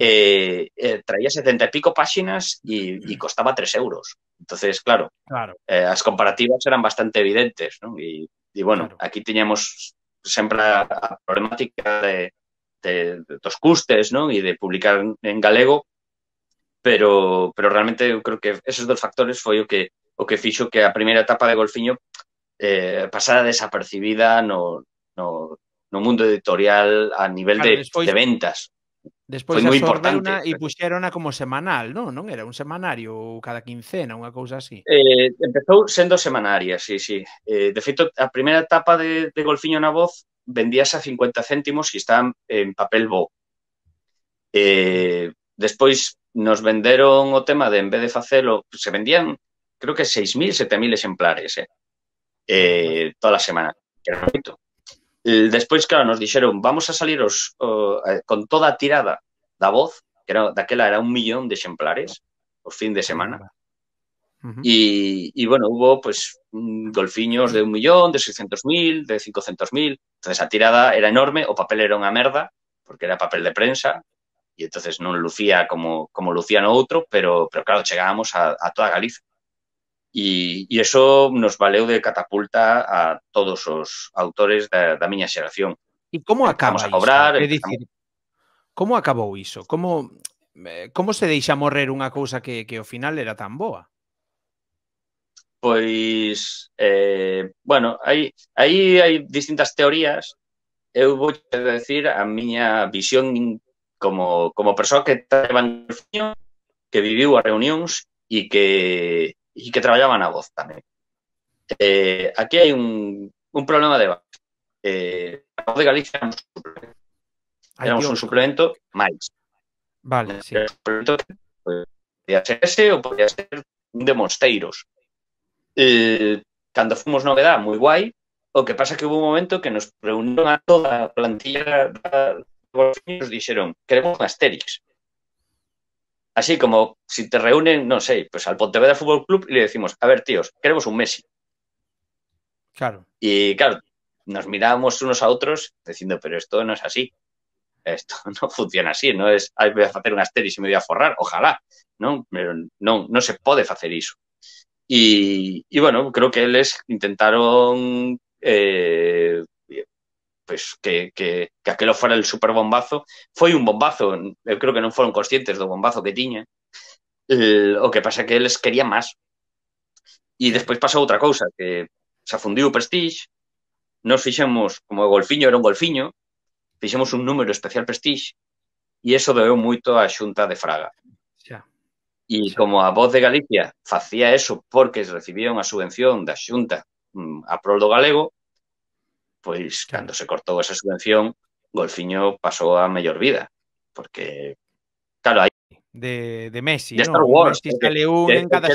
[SPEAKER 2] Eh, eh, traía 70 y pico páginas y, y, mm. costaba 3 euros. Entonces, claro, claro. Eh, las comparativas eran bastante evidentes. ¿no? Y, y, bueno, claro. aquí teníamos siempre a problemática de, de, de, dos costes ¿no? y de publicar en galego, pero, pero realmente eu creo que esos dos factores foi o que, o que fixo que a primeira etapa de Golfiño eh, pasara desapercibida no, no, no mundo editorial a nivel claro, de, después... de ventas.
[SPEAKER 1] Despois foi moi importante. E eh. puxerona como semanal, non? Non era un semanario ou cada quincena, unha cousa así.
[SPEAKER 2] Eh, empezou sendo semanaria, sí, sí. Eh, de feito, a primeira etapa de, de Golfiño na Voz vendíase a 50 céntimos e está en papel bo. Eh, despois nos venderon o tema de en vez de facelo, se vendían creo que 6.000, 7.000 exemplares, eh, eh toda a semana. Que era moito. Eh, Después, claro, nos dijeron, vamos a saliros eh, con toda tirada da voz, que era, daquela era un millón de ejemplares por fin de semana, y, bueno, hubo pues golfiños de un millón, de 600.000, de 500.000. Entonces la tirada era enorme, o papel era una merda, porque era papel de prensa, y entonces no lucía como, como lucía no otro, pero, pero claro, llegábamos a toda Galicia. E, e eso nos valeu de catapulta a todos os autores da, da miña xeración.
[SPEAKER 1] E como acaba a cobrar, iso? É dicir, como acabou iso? Como, eh, como se deixa morrer unha cousa que, que ao final era tan boa?
[SPEAKER 2] Pois, eh, bueno, aí, aí hai distintas teorías. Eu vou decir a miña visión como, como persoa que estaba en que viviu as reunións e que Y que trabajaban a voz también. Eh, aquí hay un, un problema de base. Eh, voz de Galicia era un suplemento. Éramos un suplemento máis.
[SPEAKER 1] Vale, sí. el
[SPEAKER 2] suplemento pues, podía ser ese o podía ser un de Monsteiros. Eh, fuimos novedad, muy guay. o que pasa que hubo un momento que nos preguntaron a toda la plantilla Y nos dijeron queremos un Asterix. Así como si te reúnen, no sé, pues al Pontevedra Fútbol Club y le decimos, a ver, tíos, queremos un Messi. Claro. Y claro, nos mirábamos unos a otros diciendo, pero esto no es así. Esto no funciona así, no es, voy a hacer una asteris y me voy a forrar, ojalá, ¿no? Pero no, no se puede hacer eso. Y, bueno, creo que les intentaron eh, pues, que, que, que aquello fora el super bombazo, foi un bombazo, eu creo que non foron conscientes do bombazo que tiña, el, o que pasa que eles querían máis. E despois pasou outra cousa, que se afundiu o Prestige, nos fixemos, como o golfiño era un golfiño, fixemos un número especial Prestige, e eso doeu moito a xunta de Fraga. Xa. E como a voz de Galicia facía eso porque recibía unha subvención da xunta mm, a prol do galego, pues cuando se cortó esa subvención, Golfiño pasó a mayor vida, porque, claro, hay...
[SPEAKER 1] De, Messi, de Star Wars. Messi sale uno en cada